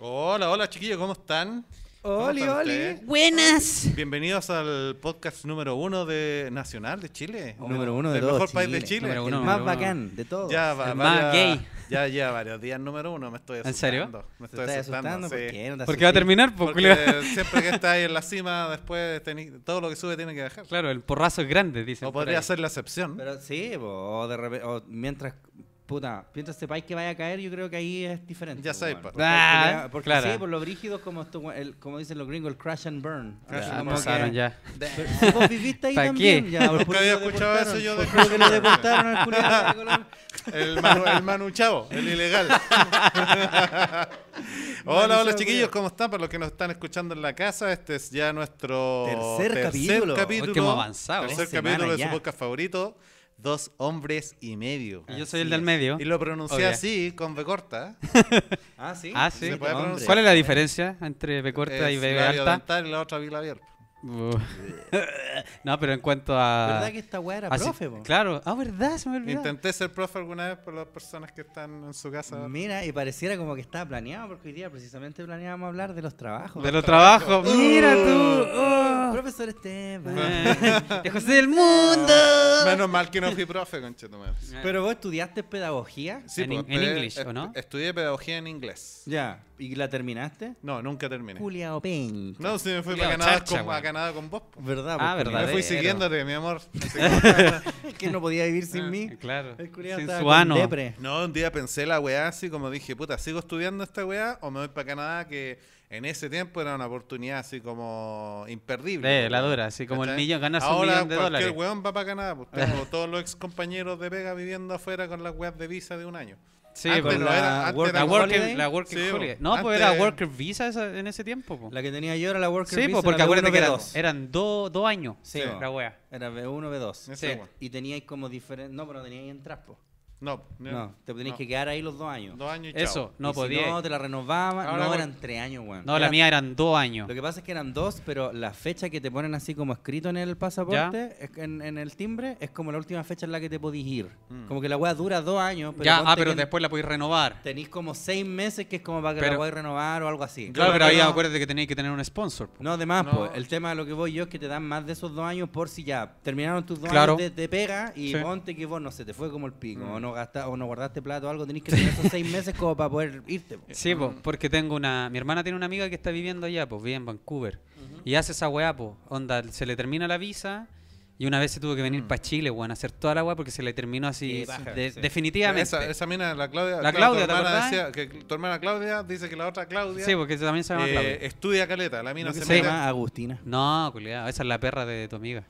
Hola, hola chiquillos, ¿cómo están? Oli, hola. Buenas. Bienvenidos al podcast número uno de Nacional de Chile. Número uno de Del todos, mejor país de Chile. El más bacán de todos. Ya más gay. Ya lleva varios días número uno, me estoy asustando. ¿En serio? Me estoy asustando, ¿Por qué? Porque va a terminar, Porque siempre que estás ahí en la cima, después todo lo que sube tiene que dejar. Claro, el porrazo es grande, dicen. O podría ser la excepción. Pero sí, o, de repente... o mientras Puta, mientras sepáis que vaya a caer, yo creo que ahí es diferente. Ya sabéis, por ah, porque, claro. sí, por lo brígido, como, esto, el, como dicen los gringos, el crash and burn. Crash pasaron ya. De, vos viviste ahí también. Ya, Nunca había escuchado eso yo Creo que lo deportaron al culiado El Manu, el Chavo, el ilegal. hola, hola chiquillos, ¿cómo están? Para los que nos están escuchando en la casa, este es ya nuestro tercer, tercer capítulo. que hemos avanzado. Tercer ¿eh? capítulo de su podcast favorito. Dos hombres y medio. yo soy el del medio. Y lo pronuncié así, con B corta. ah, sí. Ah, sí. ¿Cuál es la diferencia entre B corta y B alta? y la otra abierta no, pero en cuanto a. ¿Verdad que esta weá era ah, profe, Claro, ah, ¿verdad? Intenté ser profe alguna vez por las personas que están en su casa. Mira, y pareciera como que estaba planeado, porque hoy día precisamente planeábamos hablar de los trabajos. De los trabajos, mira tú. Oh. Profesor Esteban, de José del Mundo. Ah, menos mal que no fui profe, conchetumar. Pero vos estudiaste pedagogía sí, en, pues, en inglés, ¿o no? Estudié pedagogía en inglés. Ya, ¿y la terminaste? No, nunca terminé. Julia Open. No, sí, me fui para nada con, nada con vos. ¿Verdad? Ah, pues, verdad. fui siguiéndote, mi amor. que no podía vivir sin ah, mí. Claro. sin su ano. No, un día pensé la weá así, como dije, puta, ¿sigo estudiando esta weá o me voy para Canadá? Que en ese tiempo era una oportunidad así como imperdible. Eh, la dura, así como el millón ganas un millón de dólares. Ahora cualquier weón va para Canadá. Pues, tengo todos los ex compañeros de Vega viviendo afuera con las weas de visa de un año. Sí, ah, pues, pero la, era, la, worker, la worker holiday. No, pues era worker visa esa, en ese tiempo. Po. La que tenía yo era la worker sí, visa. Sí, porque acuérdate que eran, eran dos años. Sí, la Era B1, B2. Y teníais como diferentes. No, pero teníais en traspo. No, no, te tenías que quedar ahí los dos años. Dos años y Eso, no podía. no, te la renovaban. no, eran tres años, weón. No, la mía eran dos años. Lo que pasa es que eran dos, pero la fecha que te ponen así como escrito en el pasaporte, en, el timbre, es como la última fecha en la que te podís ir. Mm. Como que la weá dura dos años. Pero ya, ah, pero después la podís renovar. Tenéis como seis meses que es como para que la podáis renovar o algo así. Claro, pero, ahí acuérdate que tenéis que tener un sponsor. No, además, pues, el tema de lo que voy yo es que te dan más de esos dos años por si ya terminaron tus dos años de, pega y ponte que vos no se te fue como el pico, mm. o no o no guardaste plato o algo, tenés que tener esos seis meses como para poder irte. Sí, porque tengo una. Mi hermana tiene una amiga que está viviendo allá, pues, vive en Vancouver. Y hace esa weá, po Onda, se le termina la visa. Y una vez se tuvo que venir mm. para Chile, weón, a hacer toda la weá porque se le terminó así definitivamente. Esa, mina, la Claudia. La Claudia, tu hermana, que tu hermana Claudia dice que la otra Claudia. Sí, porque también se llama eh, Estudia caleta, la mina se, llama Agustina. No, culiado, esa es la perra de tu amiga.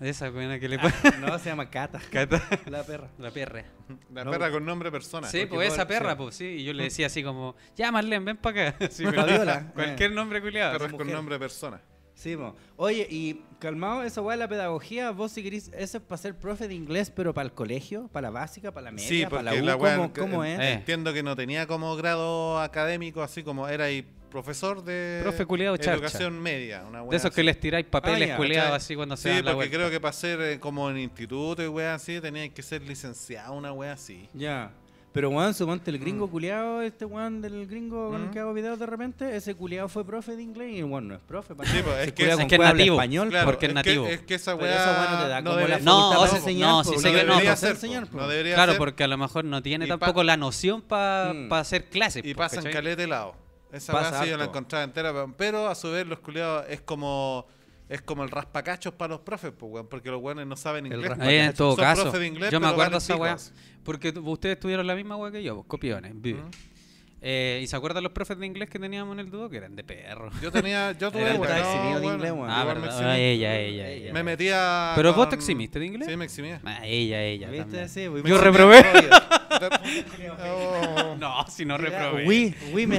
Esa buena que le ah, no, se llama Cata. Cata. La perra. La perra. La perra pues. con nombre persona. Sí, pues esa perra, pues sí. Y yo le decía así como, ya Marlene, ven para acá. Sí, Fabiola. Cualquier eh. nombre culiado. Perras con nombre persona. Sí, mo. Pues. Oye, y calmado, esa weá de la pedagogía, vos si querés, eso es para ser profe de inglés, pero para el colegio, para la básica, para la media, sí, para la U, como ¿cómo, es? Eh. Entiendo que no tenía como grado académico, así como era y profesor de educación media. Una de esos que les tiráis papeles ah, culeados así cuando se dan la porque creo que para ser eh, como en instituto y weá así, tenías que ser licenciado, una wea así. Ya. Pero weón, suponte el mm. gringo culeado culiado, este weón del gringo con el mm. que hago videos de repente, ese culiado fue profe de inglés y el no es profe. Para sí, es, que, es, que es nativo. Español, porque es, nativo. es que esa wea no te da no como la no, no, debería ser, enseñar, Claro, porque a lo mejor no tiene tampoco la noción para mm. hacer clases. Y pasan en de lado. Esa pasa sí yo la encontraba entera, pero a su vez los culiados es como es como el raspacachos para los profes, pues, porque los weones no saben inglés. El pues, eh, en todo caso, yo me acuerdo esa weá, porque ustedes tuvieron la misma weá que yo, pues, copiones. vivo. Eh, ¿Y se acuerdan los profes de inglés que teníamos en el dúo Que eran de perro. Yo tenía, yo tuve, bueno, eximido de inglés, bueno. Ah, verdad. Me ella, ah, ella, ella. Me metía. ¿Pero vos te eximiste de inglés? Sí, me eximía. Ah, ella, ella. ¿Viste? Sí, yo reprobé. No, si no reprobé. Uy, uy, me.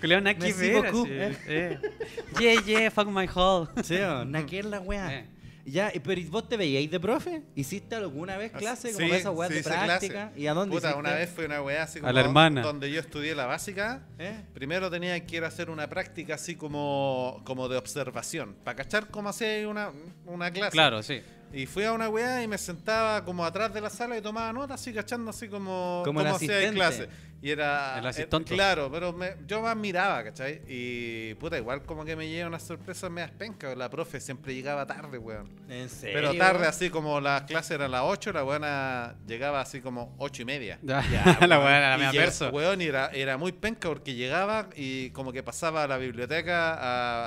Que le aquí, sí. Yeah, yeah, fuck my hall. Sí, oh, es la wea. Eh. Ya, pero vos te veíais de profe? ¿Hiciste alguna vez clase como sí, esa weá práctica? ¿Y a dónde una vez fue una weá así como a la hermana. donde yo estudié la básica. ¿Eh? Primero tenía que ir a hacer una práctica así como, como de observación, para cachar cómo hacía una, una clase. Claro, sí. Y fui a una weá y me sentaba como atrás de la sala y tomaba notas así cachando así como, como hacía en clase. Y era. El eh, asistente. claro, pero yo más miraba, ¿cachai? Y puta, igual como que me lleva una sorpresa me penca. La profe siempre llegaba tarde, weón. ¿En serio? Pero tarde, así como las clases eran las 8, la weona llegaba así como ocho y media. Ya, la weá era la media perso. era, era muy penca porque llegaba y como que pasaba a la biblioteca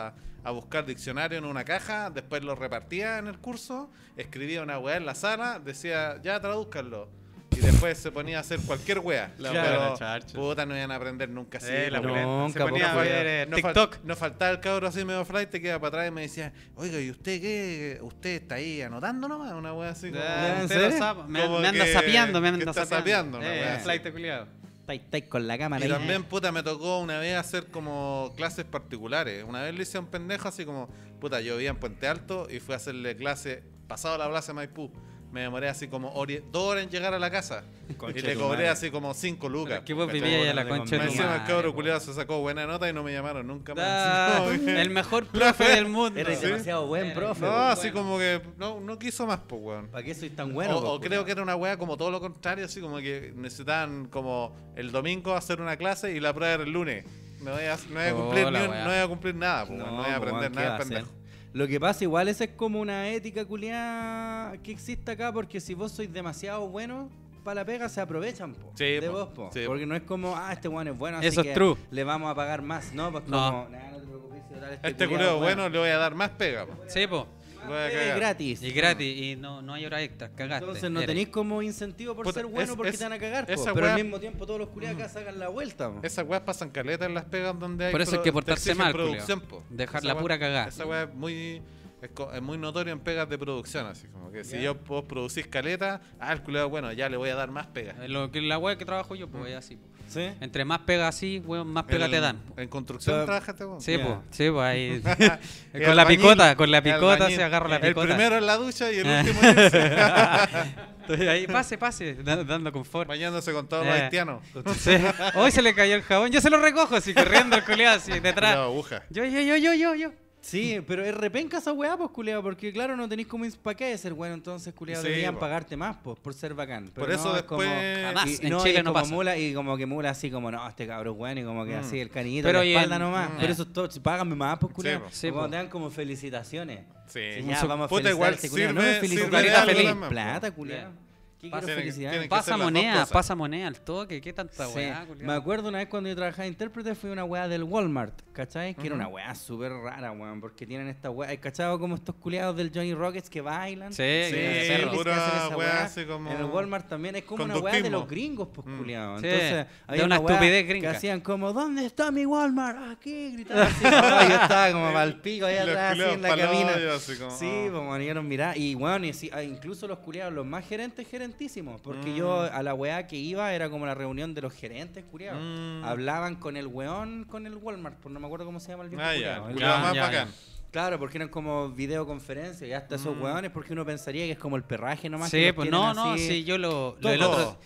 a a buscar diccionario en una caja, después lo repartía en el curso, escribía una weá en la sala, decía, ya tradúzcanlo. Y después se ponía a hacer cualquier weá. La claro, puta, no iban a aprender nunca así. Eh, la nunca, se ponía eh, no TikTok. faltaba el cabro así medio flight, te quedaba para atrás y me decía, oiga, ¿y usted qué? ¿Usted está ahí anotando nomás? Una weá así. Como, eh, ¿en me, anda sapeando, me anda sapeando con la cámara. Y también, puta, me tocó una vez hacer como clases particulares. Una vez le hice a un pendejo así como, puta, yo vivía en Puente Alto y fui a hacerle clase pasado la plaza Maipú me demoré así como dos horas en llegar a la casa. y le cobré así como cinco lucas. ¿Qué vos vivías a la concha de Me encima el cabro culiado se sacó buena nota y no me llamaron nunca más. el mejor profe del mundo. Eres demasiado buen profe. No, así como que no, no quiso más, pues, weón. ¿Para qué soy tan bueno? O, pues, creo que era una weá como todo lo contrario, así como que necesitaban como el domingo hacer una clase y la prueba era el lunes. No voy a, no a oh, cumplir, no voy a cumplir nada, pues, no, no voy a pues, aprender nada, pendejo. Lo que pasa, igual, esa es como una ética culiada que existe acá, porque si vos sois demasiado bueno para la pega, se aprovechan de vos, porque no es como, ah, este bueno es bueno, así Eso que le vamos a pagar más. No, pues no te preocupes, este, este bueno, le voy a dar más pega. Sí, po. Es eh, gratis. Y gratis, y no, no hay hora extra, cagaste. Entonces no tenéis como incentivo por ser bueno porque te van a cagar, pero al mismo tiempo todos los culiados acá mm. sacan la vuelta. Esas weas pasan caletas en las pegas donde hay Por eso hay que portarse mal, producción, Dejar la pura cagada. Esa wea es muy es, muy notorio en pegas de producción, así como que si yo puedo producir caleta, ah, el culiado, bueno, ya le voy a dar más pegas. Eh, lo que la web que trabajo yo, pues mm. así. Entre más pega así, weón, más pega te dan. En construcción o Sí, pues, ahí. con la picota, con la picota se agarra la picota. El primero en la ducha y el último en ahí, pase, pase, dando confort. Bañándose con todos los eh. haitianos. Hoy se le cayó el jabón, yo se lo recojo así, corriendo el culiado así detrás. yo, yo, yo, yo, yo. Sí, pero es repenca esa weá, pues, culiado, porque claro, no tenéis como para qué ser bueno, entonces, culiado, deberían pagarte más, pues, por ser bacán. Pero por eso después... Es en no, Chile no pasa. y como que mula así como, no, este cabrón bueno, y como que mm. así el canillito pero la espalda nomás. Mm. Pero eso es todo, si págame más, pues, culiado. Sí, sí, cuando te dan como felicitaciones. Sí. ya, vamos a felicitar igual, No me felicitaría feliz. Plata, culiado pasa, Pasa moneda, pasa moneda al toque, qué tanta sí. weá. Me acuerdo una vez cuando yo trabajaba de intérprete, fui una weá del Walmart, ¿cachai? Que era una weá súper rara, weón, porque tienen esta weá. ¿Cachado como estos culiados del Johnny Rockets que bailan? Sí, sí, sí En el Walmart también es como una weá de los gringos, pues, mm. Entonces, había de una, estupidez gringa. Que hacían como, ¿dónde está mi Walmart? Aquí, gritaba así. yo estaba como mal pico allá atrás, así en la cabina. Sí, como oh. pues, mira y mirar. Y, weón, ah, incluso los culiados, los más gerentes, gerentes porque yo mm. a la weá que iba era como la reunión de los gerentes, curiados. Mm. Hablaban con el weón, con el Walmart, por no me acuerdo cómo se llama el video. Ah, Claro, porque eran como videoconferencias y hasta esos mm. weones porque uno pensaría que es como el perraje nomás. Sí, pues no, no, sí, yo lo,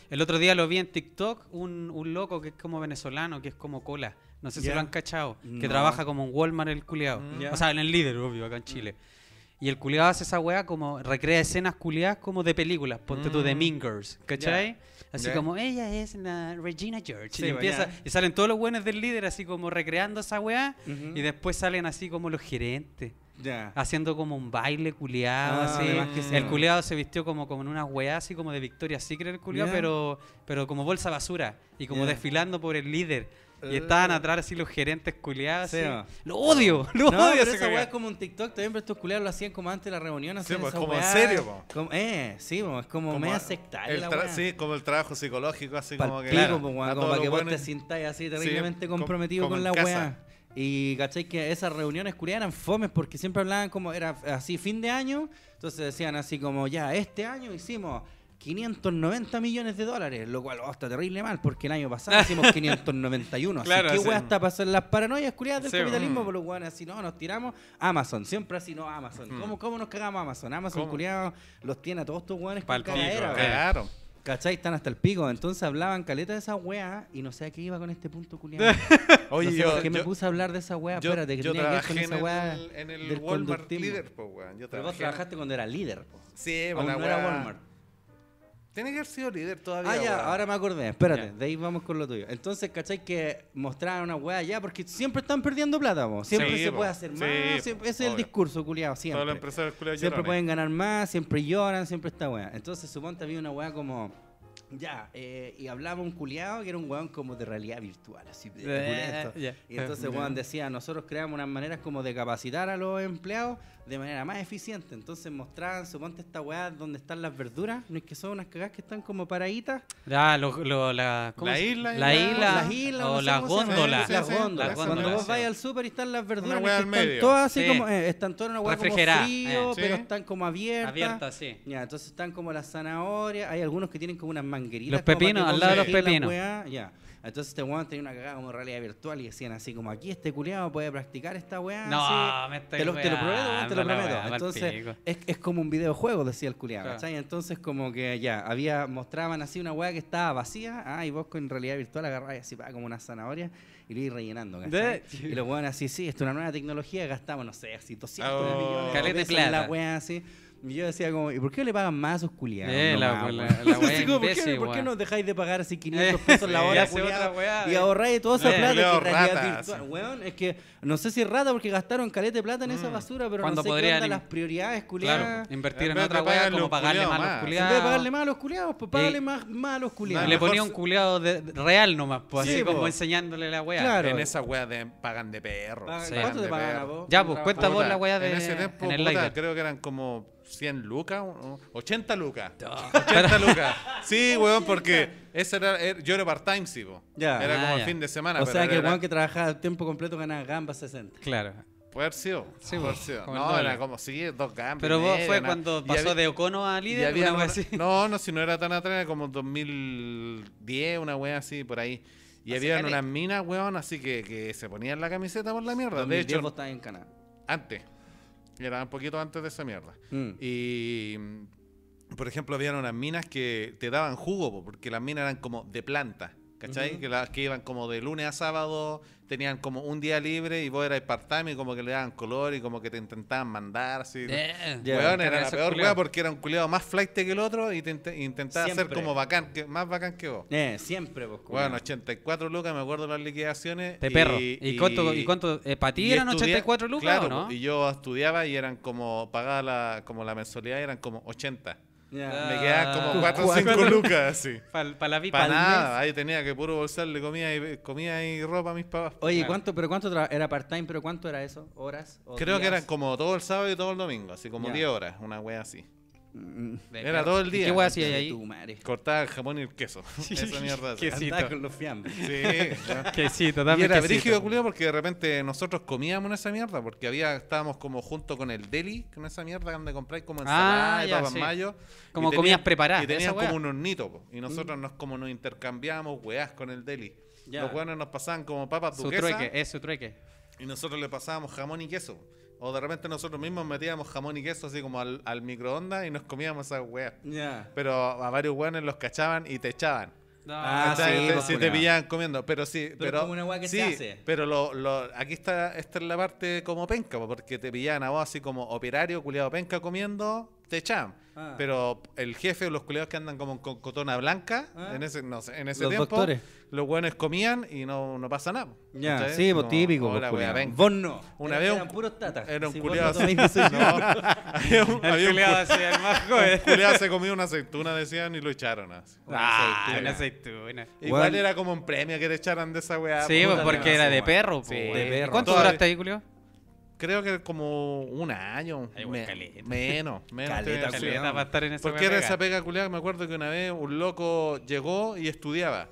el, otro, día lo vi en TikTok, un, un, loco que es como venezolano, que es como cola, no sé si lo han cachado, que trabaja como un Walmart el culiado. o sea, en el líder, obvio, acá en Chile. Y el culiado hace esa weá como recrea escenas culiadas como de películas, ponte tú de mm. Mingers, ¿cachai? Así como ella es la Regina George. y, pues, empieza, y salen todos los buenos del líder así como recreando esa weá y después salen así como los gerentes. Haciendo como un baile culiado, ah, El pues. culiado se vistió como, como en una weá así como de Victoria Secret el culiado, pero, pero como bolsa basura y como desfilando por el líder. Eh. Y estaban atrás así los gerentes culiados. Lo odio, lo odio. Pero esa weá es como un TikTok también, pero estos culiados lo hacían como antes de la reunión. Sí, pues, como en serio, Como, eh, sí, es como, me media sectaria. Sí, como el trabajo psicológico, así como que. Claro, como para que vos te sintáis así terriblemente comprometido con la weá. Y cachai que esas reuniones culiadas eran fomes porque siempre hablaban como era así fin de año. Entonces decían así como, ya, este año hicimos 590 millones de dólares, lo cual oh, está terrible mal, porque el año pasado hicimos 591. así que, wea hasta pasar las paranoias culiadas del capitalismo, por los bueno así no, nos tiramos. Amazon, siempre así, no, Amazon. Hmm. ¿Cómo, ¿Cómo, nos cagamos Amazon? Amazon, culiado, los tiene a todos estos weones con cagadera, Claro. ¿Cachai? Están hasta el pico. Entonces hablaban caleta de esa weá y no sé a qué iba con este punto, culiado. Oye, yo, por qué me puse a hablar de esa weá. Espérate, que yo tenía que ver con esa weá. En el, Walmart Líder, weón. Pero vos trabajaste cuando era líder, po. Sí, Aún era Walmart. Tiene que haber sido líder todavía. Ah, ya, ahora me acordé. Espérate, de ahí vamos con lo tuyo. Entonces, ¿cachai? Que mostrar una weá ya, porque siempre están perdiendo plata, vos. Siempre se puede hacer más. ese es el discurso, culiado, siempre. Siempre pueden eh. ganar más, siempre lloran, siempre está weá. Entonces, suponte había una weá como. Ya, eh, y hablaba un culiado que era un weón como de realidad virtual, así de eh, Y entonces, weón, decía, nosotros creamos unas maneras como de capacitar a los empleados de manera más eficiente. Entonces mostraban, suponte esta weá donde están las verduras, no es que son unas cagadas que están como paraditas. la, isla, la, isla. O las góndolas. Cuando vos vais al súper y están las verduras, están todas así como, eh, están todas en una weá como frío, eh. pero están como abiertas. Abiertas, sí. Ya, entonces están como las zanahorias, hay algunos que tienen como unas mangueritas. Los pepinos, al lado de los pepinos. Ya. Entonces este weón tenía una cagada como realidad virtual y decían así como aquí este culiado puede practicar esta weá. No, así. me estoy te, lo, te lo prometo, te lo prometo. entonces es, como un videojuego, decía el culiado, Entonces como que ya, había, mostraban así una weá que estaba vacía, ah, y vos con realidad virtual agarrabas así como una zanahoria y lo ibas rellenando, Y los weones así, sí, esto es una nueva tecnología, gastamos, no sé, así 200 oh, millones de plata. la weá así. Y yo decía como, ¿y por qué le pagan más a esos culiados? Eh, la, más, pues". la, la, la ¿Por qué, no dejáis de pagar así 500 pesos la hora, culiado, wea, Y eh. ahorráis toda esa eh, plata que Weón, es que no sé si es rata porque gastaron caleta de plata en esa mm. basura, pero no sé podrían qué las prioridades, culiados. Claro, invertir en, otra wea como pagarle más a los culiados. En vez pagarle más a los culiados, pues pagarle más, a los culiados. Le ponía un culiado real nomás, pues así como enseñándole la weá. En esa wea pagan de perro. ¿Cuánto te pagan a vos? Ya, pues cuenta vos la weá de... En ese tiempo, creo que eran como 100 lucas, 80 lucas. 80 lucas. Sí, weón, porque ese era, er, yo era part-time, sí, Era como ah, el fin de semana. O sea que el weón que trabajaba tiempo completo ganaba gambas 60. Claro. Puede haber sido. Sí, sido. No, era como, sí, dos gambas. Pero vos fue cuando pasó de Ocono a líder, había una, así. No, no, si no era tan atrás, era como 2010, una wea así, por ahí. Y había unas minas, weón, así que, se ponían la camiseta por la mierda. De hecho, vos en Canadá. Antes era un poquito antes de esa mierda. Mm. Y, por ejemplo, había unas minas que te daban jugo, porque las minas eran como de planta. ¿cachai? Que iban como de lunes a sábado tenían como un día libre y vos eras part y como que le daban color y como que te intentaban mandar así. era la peor weón porque era un culiado más flight que el otro y te intentaba hacer como bacán, que, más bacán que vos. Eh, siempre, vos. Bueno, 84 lucas, me acuerdo las liquidaciones. De perro. ¿Y, cuánto? Y cuánto eh, ¿Para ti eran 84 lucas claro, no? Y yo estudiaba y eran como, pagaba la, como la mensualidad, eran como 80. Me quedaban como 4 o 5 lucas así. Para la pipa. Para nada, ahí tenía que puro bolsarle comida y, comida y ropa a mis papás. Oye, ¿cuánto, pero cuánto era part-time? ¿Pero cuánto era eso? ¿Horas? O Creo que eran como todo el sábado y todo el domingo, así como 10 horas, una wea así. Era todo el día. ¿Qué hacía ahí? Cortaba el jamón y el queso. Esa mierda. Quesito. con los fiambres. Sí. ¿no? quesito, también. Y era brígido, culiado, porque de repente nosotros comíamos esa mierda, porque había estábamos como junto con el deli, con esa mierda donde compráis como ensalada ah, y papas mayo. Como comías comidas preparadas. Y tenían como un hornito, y nosotros mm. nos, como nos intercambiamos weás con el deli. Los hueones nos pasaban como papas su duquesa. Trueque, es su trueque. Y nosotros le pasábamos jamón y queso. O de repente nosotros mismos metíamos jamón y queso así como al, al microondas y nos comíamos esa weá. Pero a varios weones los cachaban y te echaban. Ah, sí, pues, te, pillaban comiendo. Pero sí, pero. pero como una que se hace. Pero lo, lo, aquí está, esta es la parte como penca, porque te pillaban a vos así como operario, culiado penca comiendo te echaban. Ah. Pero el jefe o los culeados que andan como con cotona blanca, ah. en ese, no sé, en ese tiempo, los buenos comían y no, no pasa nada. Ya, Entonces, sí, pues, no, típico. Hola, pues, wea, vos no. Una vez. Eran puros tatas. Era un si culeado. No, había un, culiado un, el más joven. un culeado se comió una aceituna, decían, y lo echaron. Así. Una ah, aceituna. una aceituna. Igual era como un premio que te echaran de esa weá. Sí, porque era de perro. de perro. ¿Cuánto duraste ahí, culeado? creo que como un año. Menos, menos. Porque era esa pega culiada, me acuerdo que una vez un loco llegó y estudiaba.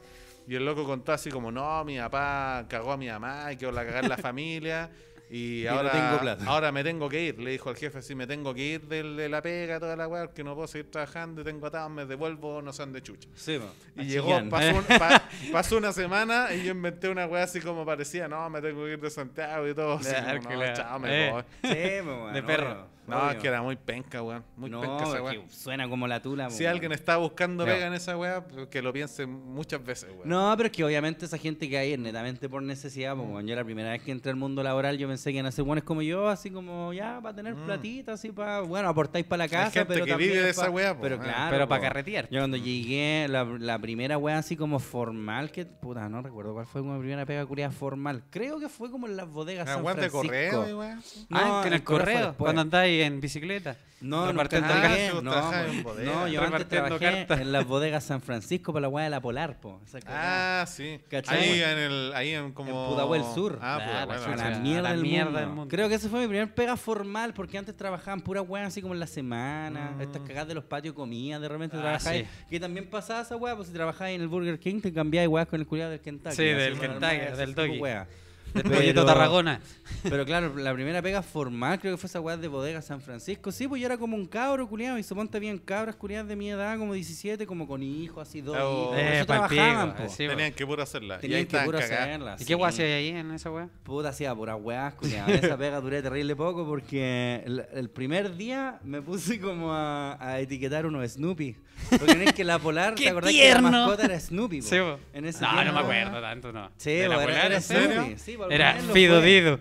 Y el loco contó así como, no, mi papá cagó a mi mamá y que la cagar la familia. Y, ahora, me tengo que ir. Le dijo al jefe así, me tengo que ir de, la pega, toda la weá, que no puedo seguir trabajando, tengo atado me devuelvo, no sean de chucha. Sí, y llegó, pasó, una semana y yo inventé una weá así como parecía, no, me tengo que ir de Santiago y todo. Claro, no, eh. pues, De perro. No, que era muy penca, weón. Muy penca esa weá. Suena como la tula, Si pues, alguien está buscando pega en esa weá, pues, que lo piense muchas veces, weón. No, pero es que obviamente esa gente que hay netamente por necesidad, porque mm. Yo la primera vez que entré al mundo laboral, yo pensé que en ser weones como yo, así como ya, para tener mm. platitas, así para. Bueno, aportáis para la casa, gente pero que Vive de esa weá, pues, Pero claro. Pero para carretear. Yo cuando llegué, la, primera weá así como formal, que. Puta, no recuerdo cuál fue como mi primera pega curia formal. Creo que fue como en las bodegas. Ah, San de correo, ah, en el correo. Cuando andáis en bicicleta. No, no, ah, no, yo antes trabajé en las bodegas San Francisco para la hueá de la Polar, po. Ah, sí. Ahí en el, ahí en como... En Pudahuel Sur. Ah, ah la, mierda, mierda Creo que ese fue mi primer pega formal, porque antes trabajaban pura hueá así como en la semana, ah. estas cagadas de los patios comía, de repente ah, Que también pasaba esa hueá, pues si trabajabas en el Burger King te cambiabas hueá con el cuidado del Kentucky. del Kentucky, del Doggy. Del proyecto Tarragona. Pero claro, la primera pega formal creo que fue esa weá de bodega San Francisco. Sí, pues yo era como un cabro culiado y suponte habían cabras culiadas de mi edad, como 17, como con hijos, así dos. Oh, hijos. Eh, Eso trabajaban, pues. Pues. Tenían que pura hacerlas Tenían que pura hacerlas ¿Y qué weá hacía ahí en esa weá? Puta, hacía pura weá, culiado. esa pega duré terrible poco porque el, primer día me puse como a, a etiquetar uno Snoopy. Porque no es que la polar, ¿te acordás que la mascota era Snoopy? Sí, En ese no, no me acuerdo tanto, no. Sí, la polar era, Snoopy. Sí, era pues.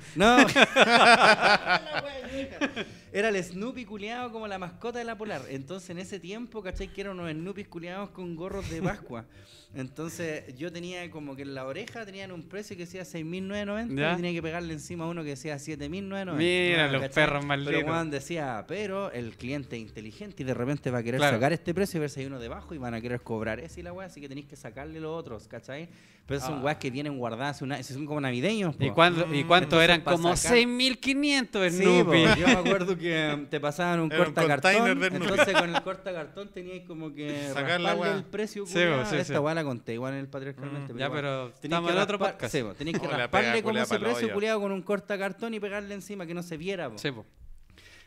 era el Snoopy culiado como la mascota de la Polar. Entonces en ese tiempo, ¿cachai? Que eran unos Snoopy culiados con gorros de Pascua. Entonces yo tenía como que en la oreja tenían un precio que decía 6.990 y tenía que pegarle encima uno que decía 7.990. Mira, los perros malditos. Pero decía, pero el cliente es inteligente y de repente va a querer sacar este precio y ver si hay uno debajo y van a querer cobrar ese y la weá, así que tenéis que sacarle los otros, ¿cachai? Pero son ah. weas que vienen guardadas, son como navideños. ¿Y, cuánto eran? Como 6.500, en yo me acuerdo que em, te pasaban un corta cartón entonces con el corta cartón tenías como que sacar el precio. Sí, sí, esta conté igual en el patriarcalmente. Mm, ya, pero estamos en otro podcast. que rasparle como se preso, culiado, con un cortacartón y pegarle encima que no se viera.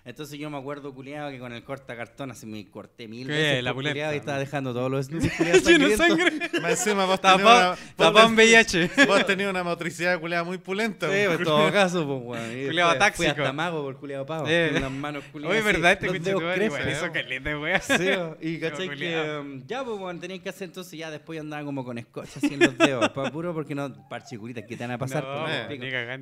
Entonces yo me acuerdo, culiado, que con el corta cartón así me corté mil ¿Qué? veces. La y estaba dejando todos los snus lleno de sangre. Más encima vos tenías una... Tapón VH Vos tenías una motricidad, culiado, muy pulenta. Sí, en todo caso, pues, weón. Culiado táxico. Fui hasta mago por culiado pavo. Eh. Con las manos culiadas. Oye, ¿verdad? Este cuchillo eso hizo caleta, weón. Sí, y cachai que... Em, ya, pues, weón, tenías que hacer entonces ya después andaba como con escocha así en los dedos. Puro porque no... parche Parchicuritas, que te van a pasar?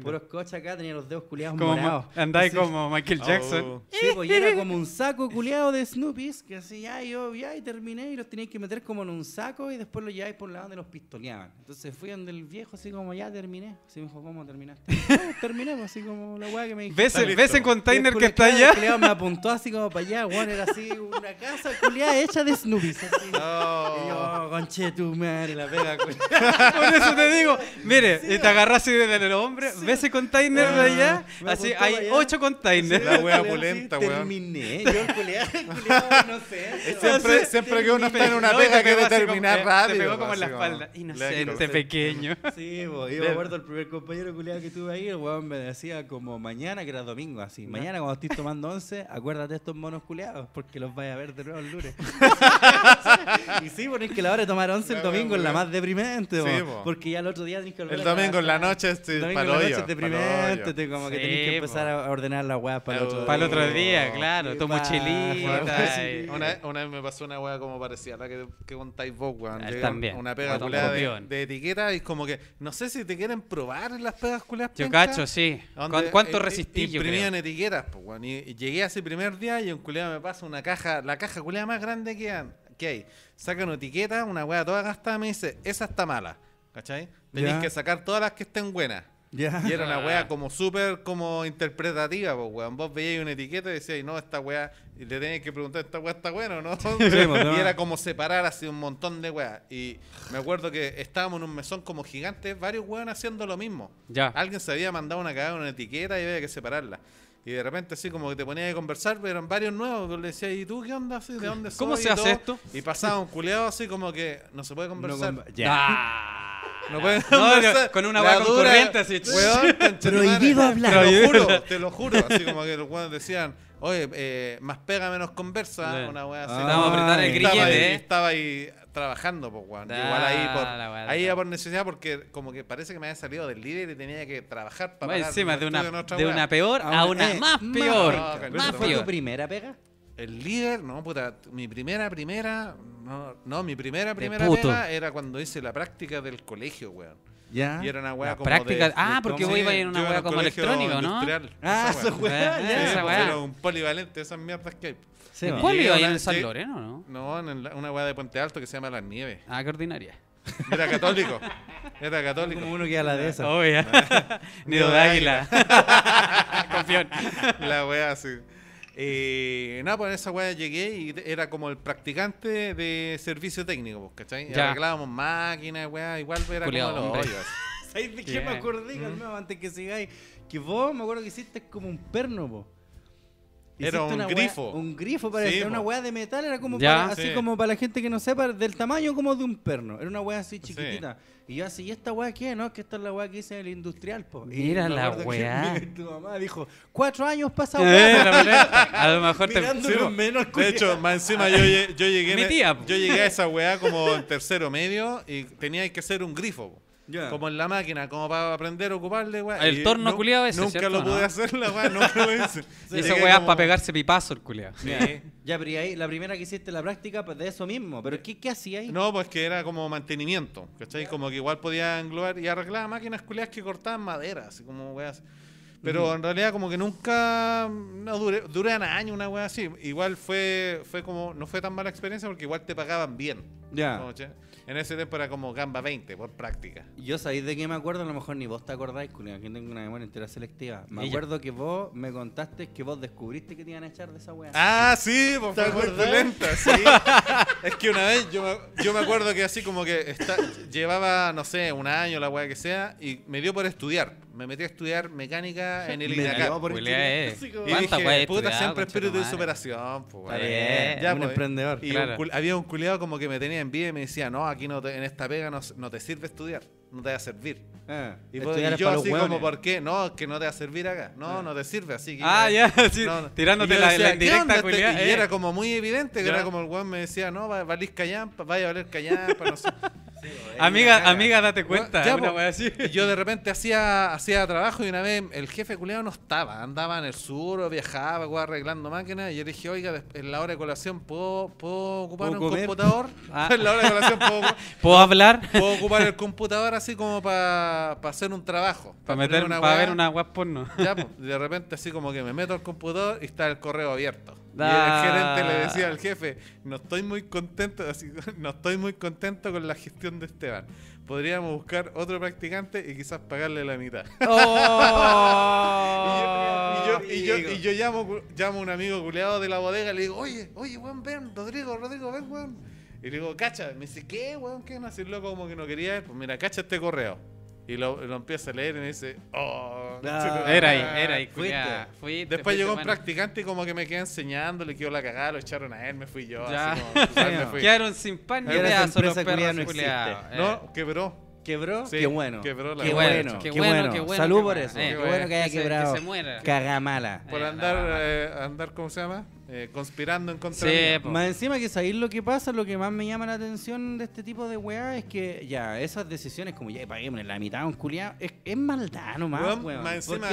Puro escocha acá, tenía los dedos culiados morados. Andáis como Michael Jackson. Oh. Sí, pues, y era como un saco culiado de Snoopies que así ya yo ya y terminé y los tenías que meter como en un saco y después los lleváis por la donde los pistoleaban. Entonces fui donde el viejo así como ya terminé. Así me dijo, ¿cómo terminaste? Ah, Terminamos así como la weá que me dijo. ¿Ves, el, container que está allá? me apuntó así como para allá, weón, era así una casa culiada hecha de Snoopies. Así. yo, oh, madre, la pega por eso te digo, mire, y te agarras así el hombre. hombre ¿ves el container de ah, allá? Así hay ocho containers. la Terminé, yo el culiado, no sé. Siempre, que uno está en una pega que quiere terminar eh, rápido. Te pegó como en la espalda. Inocente, pequeño. Sí, bo, yo me acuerdo el primer compañero culiado que tuve ahí, el weón me decía como mañana, que era domingo, así. Mañana cuando estés tomando once, acuérdate de estos monos culiados, porque los vais a ver de nuevo el lunes. y sí, porque es que la hora de tomar once el domingo es la más deprimente, porque ya el otro día tenés que volver El domingo en la noche es deprimente, como que tenés que empezar a ordenar la weá para el otro otro día, claro, tu mochilita. Una, vez me pasó una weá como parecía la que, contáis vos, weón. Ah, una pega de, etiqueta y es como que no sé si te quieren probar las pegas culadas. Yo cacho, sí. ¿Cuánto Imprimían etiquetas, pues, weón. Y, llegué hace ese primer día y un culeado me pasa una caja, la caja culeada más grande que, hay. Saca una etiqueta, una hueá toda gastada, me dice, esa está mala. ¿Cachai? Tenéis que sacar todas las que estén buenas. Y era una weá ah. como súper como interpretativa, pues Vos veías una etiqueta y decías no, esta wea y le tenías que preguntar, ¿esta weá está buena pues, no? y era como separar así un montón de weá. Y me acuerdo que estábamos en un mesón como gigantes, varios weón haciendo lo mismo. Ya. Alguien se había mandado una cagada una etiqueta y había que separarla. Y de repente así como que te ponías a conversar, pero eran varios nuevos, pues, le decías, ¿y tú qué onda? Así? ¿De dónde ¿Cómo se hace esto? Y pasaba un culeado así como que no se puede conversar. ya. No pueden con una hueá concurrente así. Prohibido hablar. Te lo juro, te lo juro. Así como que los hueones decían, oye, eh, más pega, menos conversa. Una weá así. Ah, el Estaba ahí, eh. estaba ahí trabajando, pues, weón. Igual ahí por, por necesidad, porque como que parece que me había salido del líder y tenía que trabajar para. Bueno, de una, de una peor a una, más peor. ¿Más fue tu primera pega? El líder, no, puta, mi primera, primera, no, no mi primera, primera pega era cuando hice la práctica del colegio, weón. Ya. Y era una weá como. Práctica, ah, porque vos ibas a ir una weá como electrónico, ¿no? ah, esa weá. esa weá. Pues, era un polivalente, esas mierdas que hay. Sí, ¿En cuál en San Loreno, no? No, en una weá de Puente Alto que se llama Las Nieves. Ah, qué ordinaria. Era católico. Era católico. Como uno que a la de esa. Obvio. Nido de águila. Confión. La weá, sí. Eh, nada, pues en esa weá llegué y era como el practicante de servicio técnico, pues, ¿cachai? Ya. Arreglábamos máquinas, weá, igual era como los hoyos. ¿Sabes de qué me acordé, antes que sigáis? Que vos, me acuerdo que hiciste como un perno, vos era un grifo. un grifo para una weá de metal, era como así como para la gente que no sepa, del tamaño como de un perno. Era una weá así chiquitita. Y yo así, ¿y esta weá qué? No, es que esta es la weá que hice en el industrial, po. Mira la weá. tu mamá dijo, cuatro años pasado eh, a lo mejor te menos De hecho, más encima yo, yo, llegué, yo llegué a esa weá como en tercero medio y tenía que hacer un grifo. Como en la máquina, como para aprender a ocuparle, El torno culiado ese, Nunca lo pude ah. hacer, la weá, nunca lo hice. Y esa weá para pegarse pipazo el culiado. ya, pero ahí, la primera que hiciste la práctica, pues de eso mismo. ¿Pero qué, qué hacía ahí? No, pues que era como mantenimiento, ¿cachai? Como que igual podía englobar y arreglar máquinas culiadas que cortaban madera, así como Pero en realidad como que nunca, no, duré, duré un año una weá así. Igual fue, fue como, no fue tan mala experiencia porque igual te pagaban bien. Ya en ese tiempo era como gamba 20 por práctica. Yo sabéis de qué me acuerdo, a lo mejor ni vos te acordáis, culiado aquí tengo una memoria entera selectiva. Me acuerdo que vos me contaste que vos descubriste que te iban a echar de esa weá. Ah, sí, vos fue muy lenta sí. es que una vez yo me, acuerdo que así como que llevaba, no sé, un año, la weá que sea, y me dio por estudiar. Me metí a estudiar mecánica en el me eh. Y dije, puta, siempre espíritu de superación. Pues, ya, un pues, emprendedor. Y había un culiado como que me tenía envidia y me decía, no, aquí no en esta pega no, te sirve estudiar, no te va a servir. Ah, y, yo así como, ¿por qué? No, que no te va a servir acá. No, ah. no te sirve, así que... Ah, ya, sí. tirándote la, decía, indirecta, este? Y era eh. como muy evidente, que era como el weón me decía, no, valís callampa, vaya a valer callampa, no sé. amiga, amiga, date cuenta. yo de repente hacía, hacía trabajo y una vez el jefe culeado no estaba. Andaba en el sur, viajaba, arreglando máquinas. Y yo le dije, oiga, en la hora de colación, ¿puedo, puedo ocupar un computador? ¿puedo, hablar? Puedo ocupar el computador así como para hacer un trabajo. Para meter una ver una web porno. Ya, de repente así como que me meto al computador y está el correo abierto. Y el gerente le decía al jefe, no estoy muy contento, no estoy muy contento con la gestión de Esteban. Podríamos buscar otro practicante y quizás pagarle la mitad. Oh. y, yo, llamo, llamo a un amigo culeado de la bodega le digo, oye, oye, weón, ven, Rodrigo, Rodrigo, ven, weón. Y le digo, cacha, me dice, ¿qué, weón? ¿Qué? No, así loco como que no quería Pues mira, cacha este correo. Y lo, lo empieza a leer y me dice, oh, ah, era ahí, era ahí, fuiste. Después llegó un practicante y como que me quedé enseñando, le quedó la cagada, lo echaron a él, me fui yo. Ya. Así pues, me Quedaron sin pan ni sobre los perros no, eh. no, quebró. ¿Quebró? qué bueno. Quebró qué, bueno, bueno, qué, bueno, Salud por eso. Eh, qué bueno que haya quebrado. muera. Cagamala. Por eh, andar, eh, andar, ¿cómo se llama? conspirando en contra sí, Más encima que salir lo que pasa, lo que más me llama la atención de este tipo de weá es que ya, esas decisiones como ya paguemos la mitad un culiado, es, maldad nomás, más encima,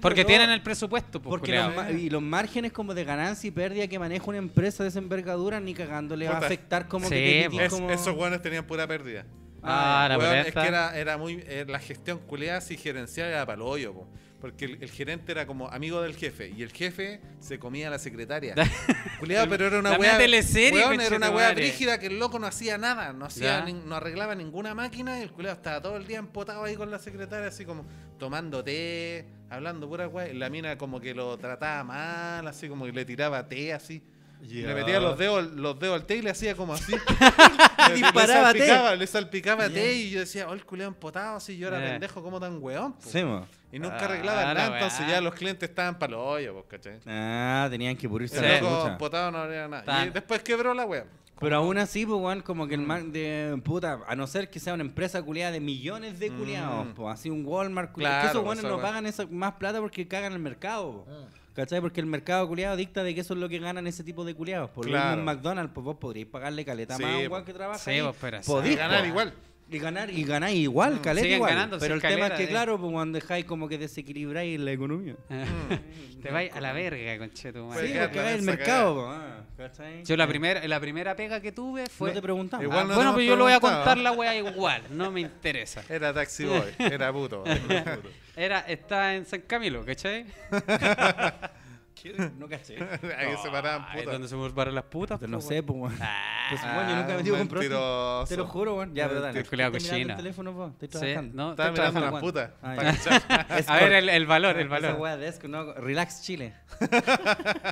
porque tienen el presupuesto, pues, porque Y los márgenes como de ganancia y pérdida que maneja una empresa de esa envergadura ni cagándole va a afectar como que... Esos weones tenían pura pérdida. Ah, la Es que era, muy. Eh, la gestión culeada si gerencial era para hoyo, Porque el, gerente era como amigo del jefe y el jefe se comía a la secretaria. culeado, pero era una weá. era una weá brígida que el loco no hacía nada, no, hacía, no arreglaba ninguna máquina y el culeado estaba todo el día empotado ahí con la secretaria, así como tomando té, hablando pura weá. La mina como que lo trataba mal, así como que le tiraba té, así. Le metía los dedos, los al té y le hacía como así. le, disparaba salpicaba, té. Le salpicaba té y yo decía, oh, el culeo empotado, si yo era pendejo, como tan weón? Sí, mo. Y nunca arreglaba ah, nada, entonces ya los clientes estaban para los hoyos, po, ¿cachai? Ah, tenían que purrirse sí. loco empotado no había nada. Y después quebró la weón. Pero aún así, pues, weón, como que el mm. man de puta, a no ser que sea una empresa culiada de millones de culiados, pues, así un Walmart, culiado. Claro, que esos weones no pagan esa, más plata porque cagan el mercado, po. Ah. ¿Cachai? Porque el mercado culiado dicta de que eso es lo que ganan ese tipo de culiados. Por claro. lo mismo en McDonald's, pues vos podríais pagarle caleta más a un guan que trabaja. Sí, podís, ganar igual. Y ganar, y ganáis igual, mm. caleta igual. pero el tema es que, claro, pues, cuando dejáis como que desequilibráis la economía. Ah. Te vais a la verga, conchetum. Sí, porque pues, el mercado. Pues, ah, yo la primera, la primera pega que tuve fue... de te preguntaba. Ah, bueno, pues yo lo voy a contar la wea igual, no me interesa. Era taxi boy, era puto. era, está en San Camilo, ¿cachai? No caché. Ahí no, se paraban putas. ¿Dónde se paran las putas? No pues, sé, pues, ah, pues yo nunca me ah, metido con Te lo juro, weón. Ya, pero dale. Estoy mirando el teléfono, po. Estoy trabajando. Sí, no, Estaba mirando las putas. Ah, A ver, el, el valor, el valor. Esa de esco, no. Relax Chile.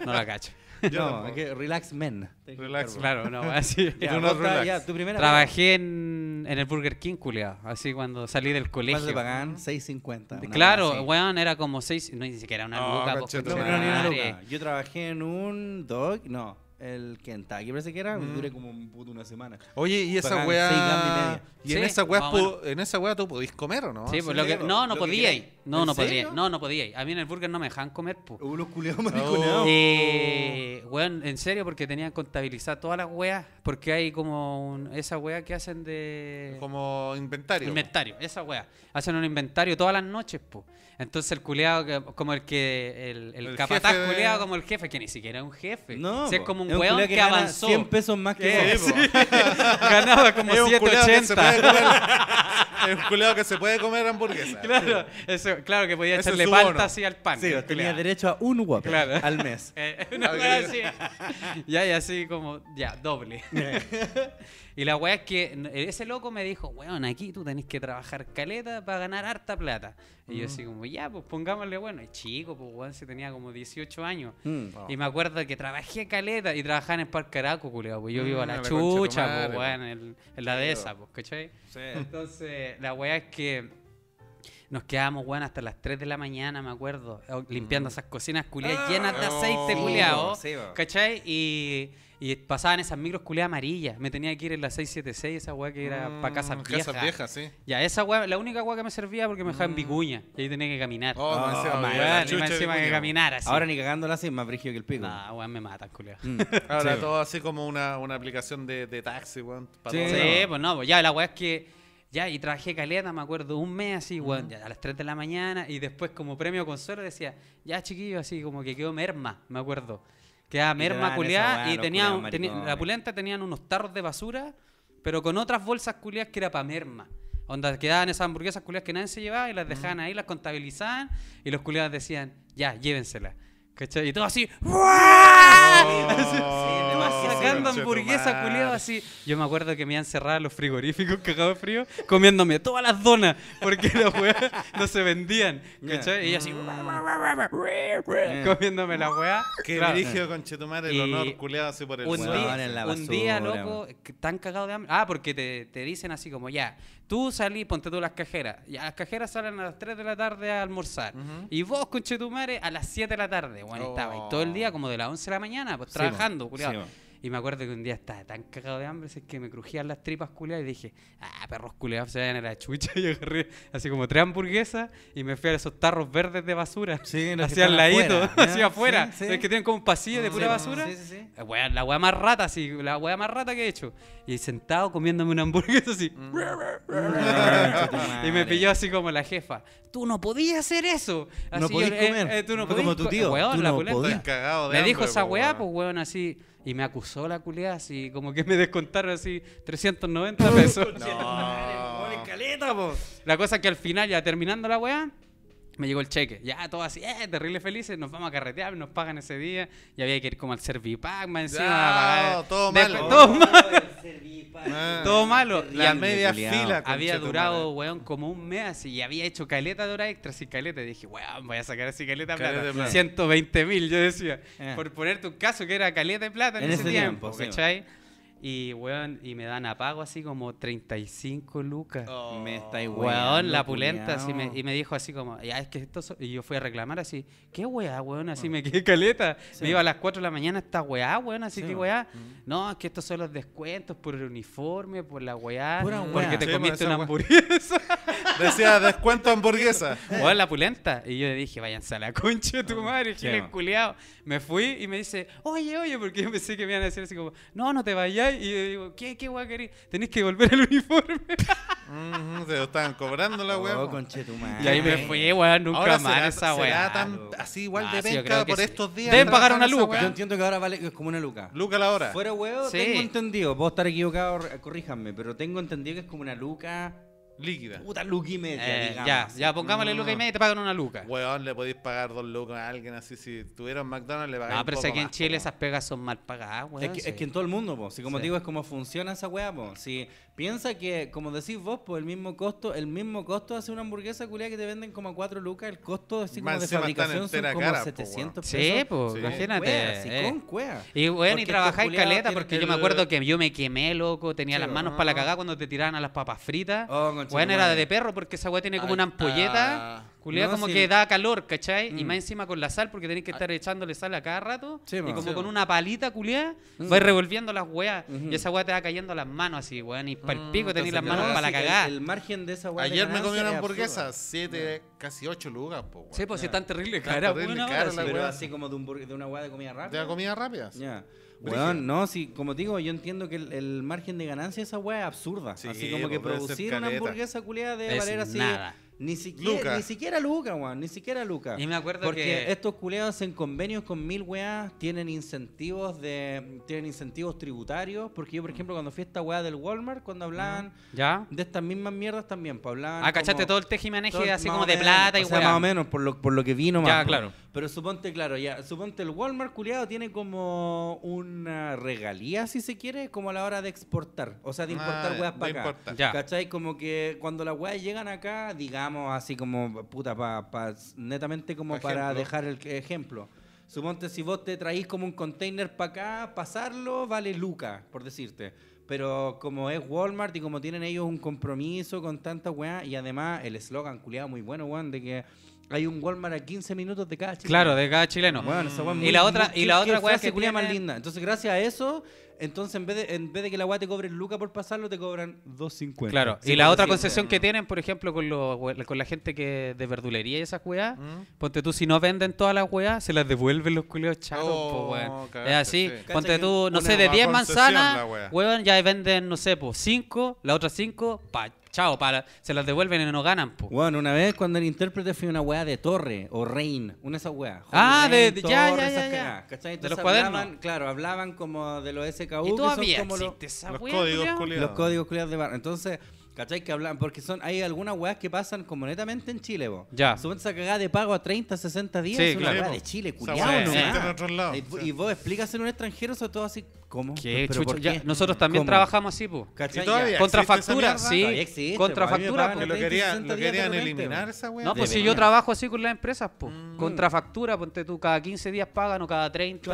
no la cacho. Yo no, que relax men. Relax. Claro, no, pues, así. Ya, tu primera Trabajé en en, el Burger King, culiado. Así cuando salí del colegio. ¿Cuánto te pagaban? 6.50. Claro, weón, era como 6. No, ni siquiera una oh, luca. no, no, ni una luca. Yo trabajé en un dog. No, el Kentucky parece que era, mm. duré como un puto una semana. Oye, y esa weá. Y, media. y en esa weá en esa tú podís comer o no? Sí, pues lo que, pues, no, no ir no, no podía, No, no podía. A mí en el burger no me dejaban comer, pues. Uh, oh. culeados eh, weón, en serio, porque tenían contabilizar todas las weas. Porque hay como un- esa wea que hacen de. Como inventario. Inventario, esa weá. Hacen un inventario todas las noches, pues Entonces el culeado, como el que. El, el capataz culeado, como el jefe, que ni siquiera es un jefe. No, es como un weón que, avanzó. 100 pesos más que él Ganaba como Es es un culeado que se puede comer hamburguesa. Claro, ese Claro, que podía echarle palta así al pan. Sí, tenía derecho a un Whopper al mes. Eh, una así. ya, y así como, ya, doble. y la weá es que eh, ese loco me dijo, weón, aquí tú tenés que trabajar caleta para ganar harta plata. Y yo mm. así como, ya, pues pongámosle, bueno, es chico, pues weón, se tenía como 18 años. Mm. Oh. Y me acuerdo que trabajé caleta y trabajaba en el Parque Araco, pues yo vivo a la, mm, chucha, pues, weón, pues. en, la de esa, pues, ¿cachai? Sí. Entonces, la weá es que nos quedábamos, weón, hasta las 3 de la mañana, me acuerdo, oh, limpiando mm. esas cocinas culiadas ah, llenas de oh, aceite, oh, culiado. ¿Cachai? Y, y, pasaban esas micros culiadas amarillas. Me tenía que ir en la 676, esa weá que era mm, para casas viejas. viejas, sí. Ya, esa weá, la única weá que me servía porque me dejaba en vicuña. Mm. Y ahí tenía que caminar. Oh, ah, que caminar Ahora ni cagándola así, más brígido que el pico. No, weón, me matan, culiado. Ahora todo así como una, una aplicación de, taxi, weón. Sí, sí pues no, pues ya la weá es que ya, y trabajé caleta, me acuerdo, un mes así, a las 3 de la mañana, y después como premio consuelo decía, ya chiquillo, así como que quedó merma, me acuerdo. Quedaba merma culiada y tenía, la eh. pulenta tenían unos tarros de basura, pero con otras bolsas culiadas que era para merma. Onda, quedaban esas hamburguesas culiadas que nadie se llevaba y las dejaban ahí, las contabilizaban y los culiados decían, ya, llévenselas. ¿Cachai? Y todo así. ¡Uah! sacando hamburguesa culiado así. Yo me acuerdo que me iban cerrado los frigoríficos cagado frío, comiéndome todas las donas, porque las weas no se vendían. ¿Cachai? Y yo así. Mm. Comiéndome las weas. que claro. con Chetumar el honor culiado así por el un día, en la basura, un día, loco, tan cagado de hambre. Ah, porque te, te dicen así como ya, Tú salí, ponte tú las cajeras. Y las cajeras salen a las 3 de la tarde a almorzar. Y vos, madre a las 7 de la tarde. Bueno, estaba y todo el día oh. como de las 11 de la mañana, pues trabajando, pues. curioso pues. Y me acuerdo que un día estaba tan cagado de hambre, es que me crujían las tripas culiadas y dije, ah, perros culiados! se vayan a la chucha. Y agarré así como tres hamburguesas y me fui a esos tarros verdes de basura. Sí, hacia el ladito, hacia afuera. Es que tienen como un pasillo de pura basura. Sí, sí. Eh, la hueá más rata, sí, la weá más rata que he hecho. Y sentado comiéndome una hamburguesa así. Mm. y me pilló así como la jefa. Tú no podías hacer eso. no Como tu tío. no me dijo esa hueá, pues hueón, así. Y me acusó la culea así como que me descontaron así 390 pesos. La cosa es que al final, ya terminando la weá, me llegó el cheque. Ya, todo así, eh, terrible felices, nos vamos a carretear, nos pagan ese día. Y había que ir como al Servipac, más encima. todo mal. Ah, todo malo. La media fila. Había durado, como un mes y había hecho caleta de hora extra sin caleta. dije, weón, voy a sacar así caleta, plata. de plata. 120 mil, yo decía. Eh. Por ponerte un caso que era caleta de plata en, ese, tiempo, ¿cachai? Y, weón, y me dan a pago así como 35 lucas. Oh, me está igual. Weón, la pulenta. y me dijo así como, ya es que esto... y yo fui a reclamar así, ¿qué weá, weón? Así ah. me quedé caleta. Me iba a las 4 de la mañana esta weá, weón, así que weá. Mm. No, es que estos son los descuentos por el uniforme, por la weá. weá. Porque te comiste pues, una hamburguesa. Decía, descuento hamburguesa. weón, la pulenta. Y yo le dije, váyanse a la concha de tu ah, madre madre, chile culiado. Me fui y me dice, oye, oye, porque yo pensé que me iban a decir así como, no, no te vayas Y yo digo, ¿qué, qué weá querés? Tenéis que volver el uniforme. se lo estaban cobrando la weá. Oh, y ahí me fui, weá, nunca más esa weá. así igual ah, de venta por estos días. Deben pagar una luca. Yo entiendo que ahora vale es como una luca. Luca la hora. Fuera weón, tengo entendido. Puedo estar equivocado, corríjanme, pero tengo entendido que es como una luca Líquida. Puta luca y media, eh, digamos. Ya, ya pongámosle no. luca y media y te pagan una luca. Weón, le podéis pagar dos lucas a alguien así. Si tuvieron McDonald's, le pagáis. No, pero si que en Chile esas pegas son mal pagadas, weón. Es que, en todo el mundo, weón. Si como digo, es como funciona esa weá, weón. Si Piensa que, como decís vos, por pues, el mismo costo, el mismo costo hace una hamburguesa culia que te venden como a 4 lucas, el costo como de fabricación son como 700 pesos. Sí, pues, imagínate. Eh. con Y bueno, y este en caleta, porque yo me acuerdo que yo me quemé, loco, tenía las manos para la cagada cuando te tiraban a las papas fritas. Oh, bueno, era de perro porque esa weá tiene como una ampolleta. Culeada como que da calor, ¿cachai? Y mm. más encima con la sal, porque tenés que ah. estar echándole sal a cada rato. Sí, y como con una palita culiada, mm. vas revolviendo las weas. Mm-hmm. Y esa wea te va cayendo a las manos así, weón. Y para el mm, pico mm, las manos para la cagada. El, margen de esa wea. Ayer me comí una hamburguesa, siete, casi ocho lugas, po, weón. Sí, pues si es tan terrible, cara. Pero así como de, una wea de comida rápida. De comida rápida. Ya. no, si, como digo, yo entiendo que el, margen de ganancia de esa wea es absurda. así como que producir una hamburguesa culiada de valer así ni siquiera, Luca. ni siquiera Luca, ni siquiera Luca. Y me acuerdo Porque estos culeados en convenios con mil weas tienen incentivos de tienen incentivos tributarios, porque yo por ejemplo cuando fui a esta wea del Walmart, cuando hablaban ¿Ya? de estas mismas mierdas también, pues hablar... Ah, cachaste todo el tejimaneje así como de plata y o sea, más o menos por lo, por lo que vino más. Ya, pues. claro. Pero suponte, claro, ya, suponte el Walmart culeado tiene como una regalía, si se quiere, como a la hora de exportar, o sea, de importar ah, weas para acá. Importar. ¿Cachai? Como que cuando las weas llegan acá, digamos así como, puta, netamente como para dejar el ejemplo. Suponte si vos te traís como un container para acá, pasarlo vale Luca por decirte. Pero como es Walmart y como tienen ellos un compromiso con tanta weá, y además el eslogan culiado muy bueno, weón, de que hay un Walmart a 15 minutos de cada chileno. Claro, de cada chileno. y, la otra, y la otra más linda. Entonces, gracias a eso, entonces en vez de, en vez de que la hueá te cobre Luca por pasarlo, te cobran 2.50. Claro, y la otra concesión que tienen, por ejemplo, con, los, con la gente que de verdulería y esas hueá, mm. ponte tú, si no venden todas las weas, se las devuelven los culeos charos, oh, weón. es así. Ponte tú, no sé, de 10 manzanas, hueón, ya venden, no sé, pues 5, la otra 5, pa' chao, para, se las devuelven y no ganan. Po. Bueno, una vez cuando el intérprete fue una weá de torre o rein, una de esas weas. Ah, de, ya, ya, ya, de los cuadernos. Claro, hablaban como de los SKU, ¿Y son como los, los códigos culiados. los códigos culiados de barra. Entonces, ¿Cachai? Que hablan, porque son, hay algunas weas que pasan como netamente en Chile, vos. Ya. Suponte esa cagada de pago a 30, 60 días. Sí, una claro. wea de Chile, culiado, no. Y, y, vos explicas en un extranjero, sobre todo así, ¿cómo? ¿Qué, ¿Pero por qué? nosotros también trabajamos así, pues. ¿Cachai? Contrafactura, sí. Existe, contrafactura, porque Lo, querían, eliminar esa wea. No, pues si yo trabajo así con las empresas, pues. Mm. Contrafactura, ponte tú, cada 15 días pagan o cada 30.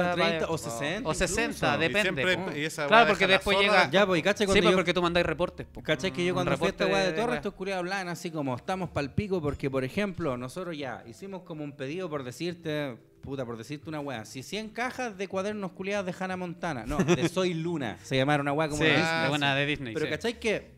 o 60. O 60, depende. Claro, porque después llega. Ya, pues, ¿cachai? Sí, pues, porque tú mandáis reportes, pues. ¿Cachai? Que yo mm. cuando reporte esta de, Torres, estos culiados hablan así como estamos pal pico porque, por ejemplo, nosotros ya hicimos como un pedido por decirte, puta, por decirte una weá, si 100 cajas de cuadernos culiados de Hannah Montana, no, de Soy Luna, se llamaron una weá como de, Disney, de Disney. Pero ¿cacháis que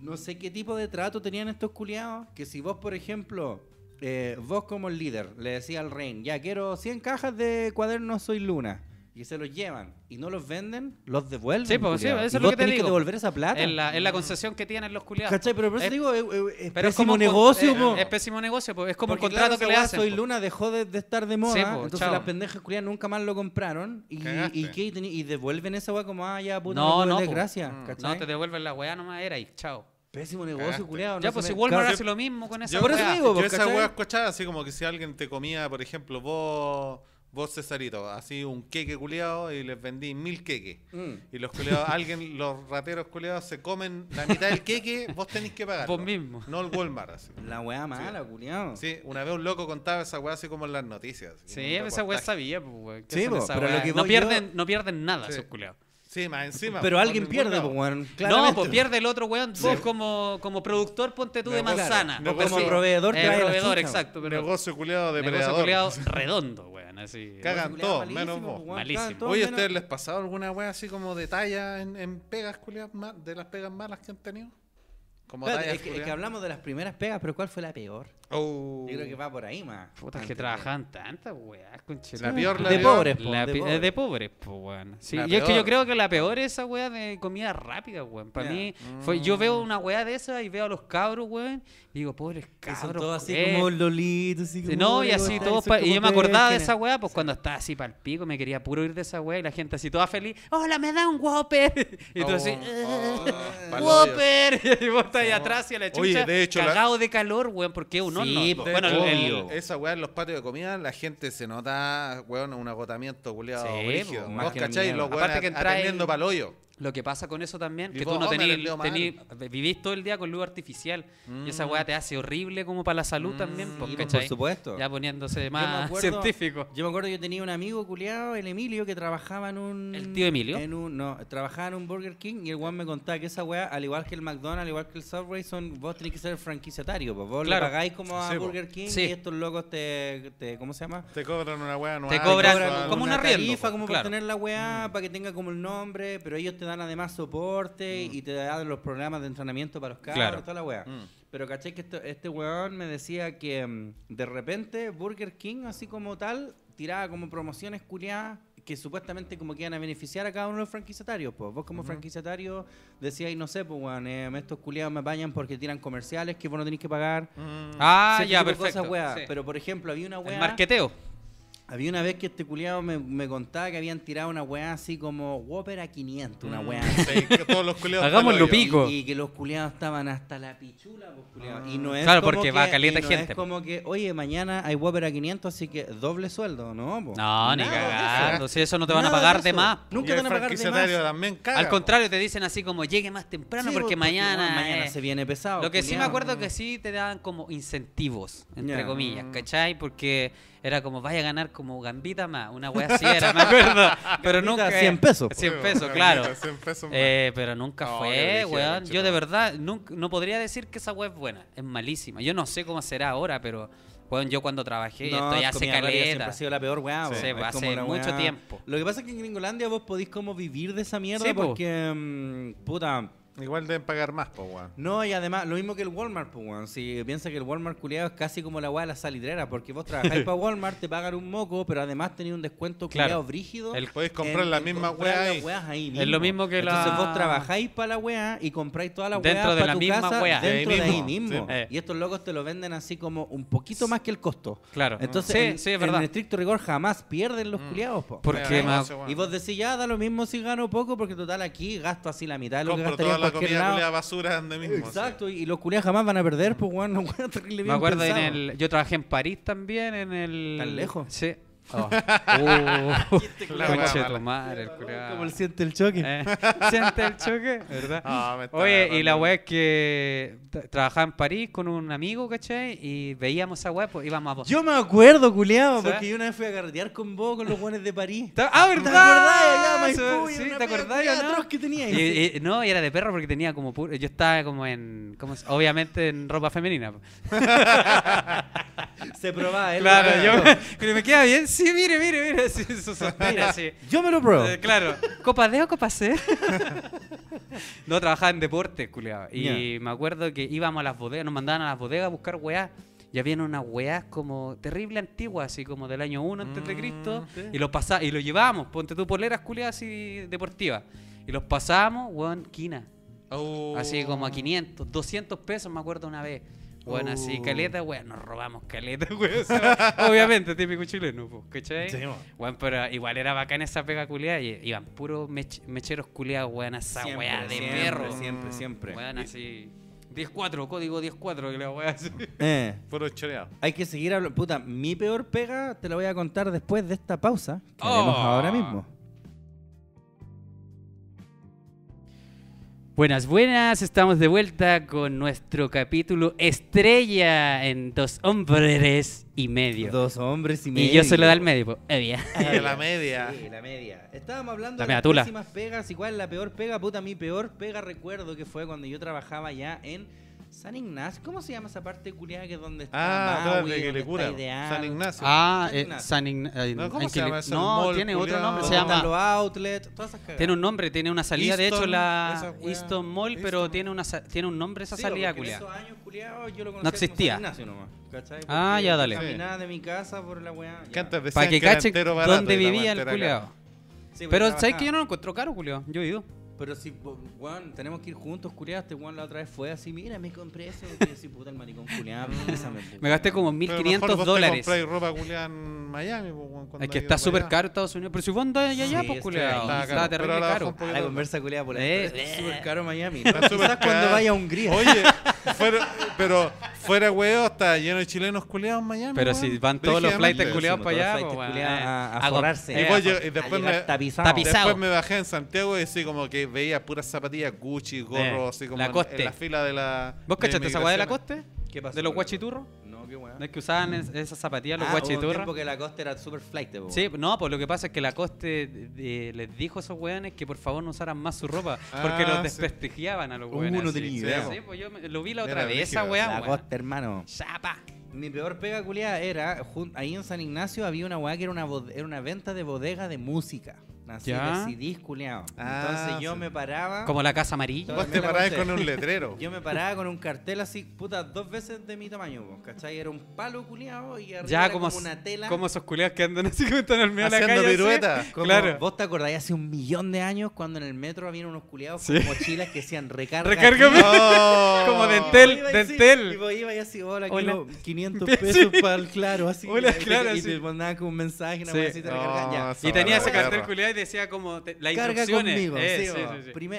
no sé qué tipo de trato tenían estos culiados? Que si vos, por ejemplo, eh, vos como el líder le decía al rey, ya quiero 100 cajas de cuadernos Soy Luna y se los llevan y no los venden, los devuelven. Sí, pues, sí, eso es lo que te que devolver esa plata. En la, mm. concesión que tienen los culiados. ¿Cachai? Pero por eso te digo, es, pésimo como, negocio, Es, pésimo negocio, porque es como un el contrato que le hacen. Soy Luna dejó de, estar de moda, entonces las pendejas culiadas nunca más lo compraron y, ¿qué? y devuelven esa weá como, ah, ya, puta, no, no, no mm. No, te devuelven la weá nomás, era y chao. Pésimo negocio, culiado. Ya, pues si Walmart hace lo mismo con esa Por Yo esa weá escuchaba así como que si alguien te comía, por ejemplo, vos vos Cesarito, así un queque culeado y les vendí mil queques. Mm. Y los culeados, alguien, los rateros culeados se comen la mitad del queque, vos tenés que pagar. Vos mismo. No el Walmart. Así. La weá mala, culiado culeado. Sí, una vez un loco contaba esa weá así como en las noticias. Sí, esa weá sabía, pues, Sí, pero Lo que no, pierden, no pierden nada esos culeados. Sí, más encima. Pero alguien pierde, pues, weón. No, pues pierde el otro weón. Vos como, como productor, ponte tú de manzana. como proveedor, eh, proveedor, exacto. Pero negocio culeado depredador. Negocio culeado redondo, Cagan todo, menos pues, vos. Malísimo. Oye, ¿a ustedes les pasado alguna wea así como de talla en, pegas, culiadas, de las pegas malas que han tenido? Como es que hablamos de las primeras pegas, pero ¿cuál fue la peor? Oh. Yo creo que va por ahí más. Putas que trabajan tantas, weá, La peor, la de Pobres, de, pobre. pobres, weón. y es que yo creo que la peor es esa wea de comida rápida, weón. Para mí, mm. yo veo una wea de esas y veo a los cabros, weón. Y digo, pobres cabros. Son todos así como Así no, y así todos. y yo me acordaba de esa wea, pues cuando estaba así para el pico, me quería puro ir de esa wea Y la gente así toda feliz. ¡Hola, me da un Whopper! Y tú así, oh, oh, eh, ¡Whopper! y vos estás ahí oh. atrás y a la chucha. cagado de calor, weón, porque uno no, Bueno, esa weá en los patios de comida, la gente se nota, weón, un agotamiento culiado. Sí, ¿Vos cacháis? Los weones atendiendo el hoyo. Lo que pasa con eso también, que tú no oh, vivís todo el día con luz artificial y esa weá te hace horrible como para la salud también, mm, porque, por supuesto. Ya poniéndose más científico. Yo me acuerdo yo tenía un amigo culiado, el Emilio, que trabajaba en un... ¿El tío Emilio? En un, no, trabajaba en un Burger King y el weón me contaba que esa weá, al igual que el McDonald's, al igual que el Subway, son, vos tenés que ser franquiciatario, pues, vos pagáis como a Burger King y estos locos te, ¿cómo se llama? Te cobran una weá anual. Te cobran, como una, una como para tener la weá, mm. para que tenga como el nombre, pero ellos te dan además soporte y mm. te dan los programas de entrenamiento para los carros toda la weá. Mm. Pero caché que este, este weón me decía que mm, de repente Burger King, así como tal, tiraba como promociones culiadas que supuestamente como que iban a beneficiar a cada uno de los franquiciatarios, pues. Vos como franquiciatario decías, no sé, pues, weón, eh, estos culiados me bañan porque tiran comerciales que vos no tenés que pagar. Ah, ya, perfecto. Pero, por ejemplo, había una wea El marqueteo. Había una vez que este culiado me, contaba que habían tirado una weá así como Whopper a 500, una mm. weá así. todos los culiados. Hagámoslo pico. Y, que los culiados estaban hasta la pichula, pues Y no es claro, porque va caliente gente. Es como que, oye, mañana hay Whopper a 500, así que doble sueldo, ¿no? No, ni cagando. Si eso no te van a pagar de, más. Nunca te van a pagar de más. Al contrario, te dicen así como, llegue más temprano porque, mañana. mañana se viene pesado. Lo que sí me acuerdo que sí te dan como incentivos, entre comillas, ¿cachai? Porque era como, vaya a ganar como gambita más. Una wea así era, más pero nunca. 100 pesos. 100 pesos, claro. 100 pesos eh, pero nunca fue, weón. Yo de verdad nunca, no podría decir que esa wea es buena. Es malísima. Yo no sé cómo será ahora, pero. weón yo cuando trabajé, esto ya hace caleta. Siempre ha sido la peor weá, sí, hace mucho tiempo. Lo que pasa es que en Gringolandia vos podís como vivir de esa mierda porque, mm, puta, Igual deben pagar más, po, one No, y además, lo mismo que el Walmart, po, one Si piensa que el Walmart culiado es casi como la weá de la salidrera porque vos trabajáis para Walmart, te pagan un moco, pero además tenéis un descuento claro. culiado brígido. El, podéis comprar la misma weá ahí. es lo mismo que la. Entonces vos trabajáis para la weá y compráis toda la weá dentro de la misma casa, Dentro de ahí, mismo. Eh. Y estos locos te lo venden así como un poquito más que el costo. Claro. Entonces, sí, en, es verdad. estricto rigor jamás pierden los mm. culiados, po. Porque, más... Y vos decís, ya da lo mismo si gano poco, porque total aquí gasto así la mitad de lo que gastaría comida culia basura donde mismo. Exacto, y los culiados jamás van a perder, pues, weón. Bueno, bueno, Me acuerdo, en el, yo trabajé en París también, en el... ¿Tan lejos? Sí, Oh. Como el siente el choque. Eh. Siente el choque, ¿verdad? Ah, Oye, y la web que trabajaba en París con un amigo, ¿cachai? Y veíamos esa web pues íbamos a vos. Yo me acuerdo, culiado, porque yo una vez fui a carretear con vos, con los buenos de París. ah, ¿verdad? ¿Te acordás? sí, ¿te acordás? No? y, no, y era de perro porque tenía como... Puro, yo estaba como en... obviamente en ropa femenina. Se probaba ¿eh? Claro, yo me, pero me queda bien. Sí, mire, mire, mire. Yo me lo pruebo. Eh, claro. ¿Copa D o copa C? no, trabajaba en deporte, culiado. Y me acuerdo que íbamos a las bodegas, nos mandaban a las bodegas a buscar weá y había unas weas como terrible antiguas, así como del año 1 antes de mm, Cristo, y lo y lo llevábamos, ponte tú poleras culiadas así deportivas, y los pasábamos, weón, quina. Oh. Así como a 500, 200 pesos, me acuerdo una vez. Bueno, así, oh. caleta, weón, nos robamos caleta, weón. obviamente, típico chileno, po, pues, ¿cachai? Sí, pero igual era bacán esa pega culiada, y iban puros mecheros culeados, weón, esa weá de perro. Siempre, siempre. Weón, así. 10-4, código 10-4 que le voy a así. Eh. Puro choreado. Hay que seguir hablando. Puta, mi peor pega te la voy a contar después de esta pausa que oh. ahora mismo. Buenas, buenas, estamos de vuelta con nuestro capítulo estrella en Dos Hombres y Medio. Dos Hombres y Medio. Y yo se lo da al medio, pues. la media. Sí, la media. Estábamos hablando de las pegas y cuál es la peor pega, puta, mi peor pega recuerdo que fue cuando yo trabajaba ya en San Ignacio, ¿cómo se llama esa parte culiada que es donde está ah, Maui, claro, que le cura. San Ignacio. Ah, San eh, Ignacio. Eh, no, ¿Cómo se llama ese No, tiene otro nombre, se llama los outlets, todas esas cagadas. Tiene un nombre, tiene una salida de hecho la Easton Mall, pero tiene una tiene un nombre esa sí, salida culiada. esos años culiados yo lo conocía no existía. San Ignacio nomás, ¿cachai? ah, ya dale. Caminaba de mi casa por la weá. Para que cache dónde vivía el culiado. Pues, pero ¿sabes que yo no lo encuentro caro, culiado? Yo he ido. Pero si, weón, tenemos que ir juntos, culiado. Este weón la otra vez fue así, mira, me compré eso. Y así, puta, el maricón culiado, Me gasté como 1500 dólares. Te ropa culiada en Miami, pues, Es que está súper caro Estados Unidos. Pero si vos andás allá, pues culiado. Está terrible caro. Hay conversa culiada por eh, ahí. Es súper eh. caro Miami. Quizás cuando vaya a Hungría. Oye. pero fuera huevo está lleno de chilenos culiados en Miami. Pero si van todos los flights culiados para allá, a, a, Y, después, me, después, me, bajé en Santiago y así como que veía puras zapatillas Gucci, gorro, eh, así como la en, la fila de la. ¿Vos cachaste esa weá de la coste? ¿Qué ¿De los guachiturros? Es que usaban esas zapatillas los ah, porque la coste era super flight, Sí, no, pues lo que pasa es que la coste les dijo a esos weones que por favor no usaran más su ropa, ah, porque los desprestigiaban a los uh, weones. Uno de idea. Sí, pues yo lo vi la otra vez, esa weá. La coste, hermano. Chapa. Mi peor pega culiada era, ahí en San Ignacio había una weá que era una, era una venta de bodega de música. Así ¿Ya? decidís, culiado ah, Entonces yo me paraba. Como la casa amarilla. Vos te parabas con un letrero. yo me paraba con un cartel así, puta, dos veces de mi tamaño, ¿cachai? Era un palo culeado y arriba era como, una tela. Como esos culeados que andan así con el medio de la calle. pirueta. Vos te acordáis hace un millón de años cuando en el metro habían unos culeados con mochilas que decían recarga. Recarga. Oh. como dentel, dentel. Y vos así, hola, 500 pesos para el claro, así. Hola, y, claro, y, te, mandaban como un mensaje, una sí. oh, y tenía ese cartel culeado decía como la Carga conmigo. Eh,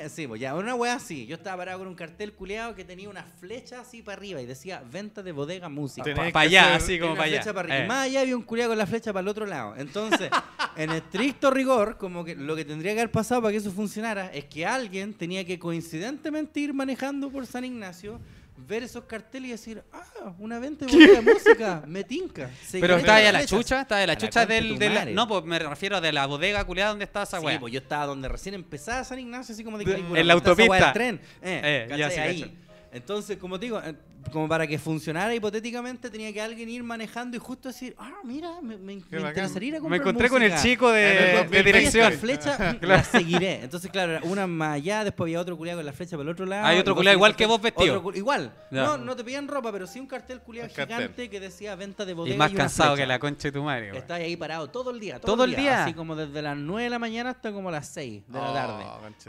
sí, ya, una wea así. Yo estaba parado con un cartel culeado que tenía una flecha así para arriba y decía venta de bodega música. Para allá, así como para allá. Eh. Y más allá había un culeado con la flecha para el otro lado. Entonces, en estricto rigor, como que lo que tendría que haber pasado para que eso funcionara es que alguien tenía que coincidentemente ir manejando por San Ignacio ver esos carteles y decir, ah, una venta de música, me tinca. Pero está ahí a la chucha, está de la chucha del, No, pues me refiero a de la bodega culiada donde estaba esa weá. Sí, pues yo estaba donde recién empezaba San Ignacio, así como de... en la autopista. tren. Eh, eh ya, ahí. Entonces, como digo, eh, como para que funcionara hipotéticamente tenía que alguien ir manejando y justo decir, ah, mira, me, a comprar Me encontré con el chico de, de dirección. flecha, la seguiré. Entonces, claro, una más allá, después había otro culiado con la flecha para el otro lado. Hay otro culiado igual que vos vestido. igual. No, te pedían ropa, pero sí un cartel culiado gigante que decía venta de bodegas Y más cansado que la concha de tu madre. Estás ahí parado todo el día. Todo, el día? Así como desde las 9 de la mañana hasta como las 6 de la oh, tarde.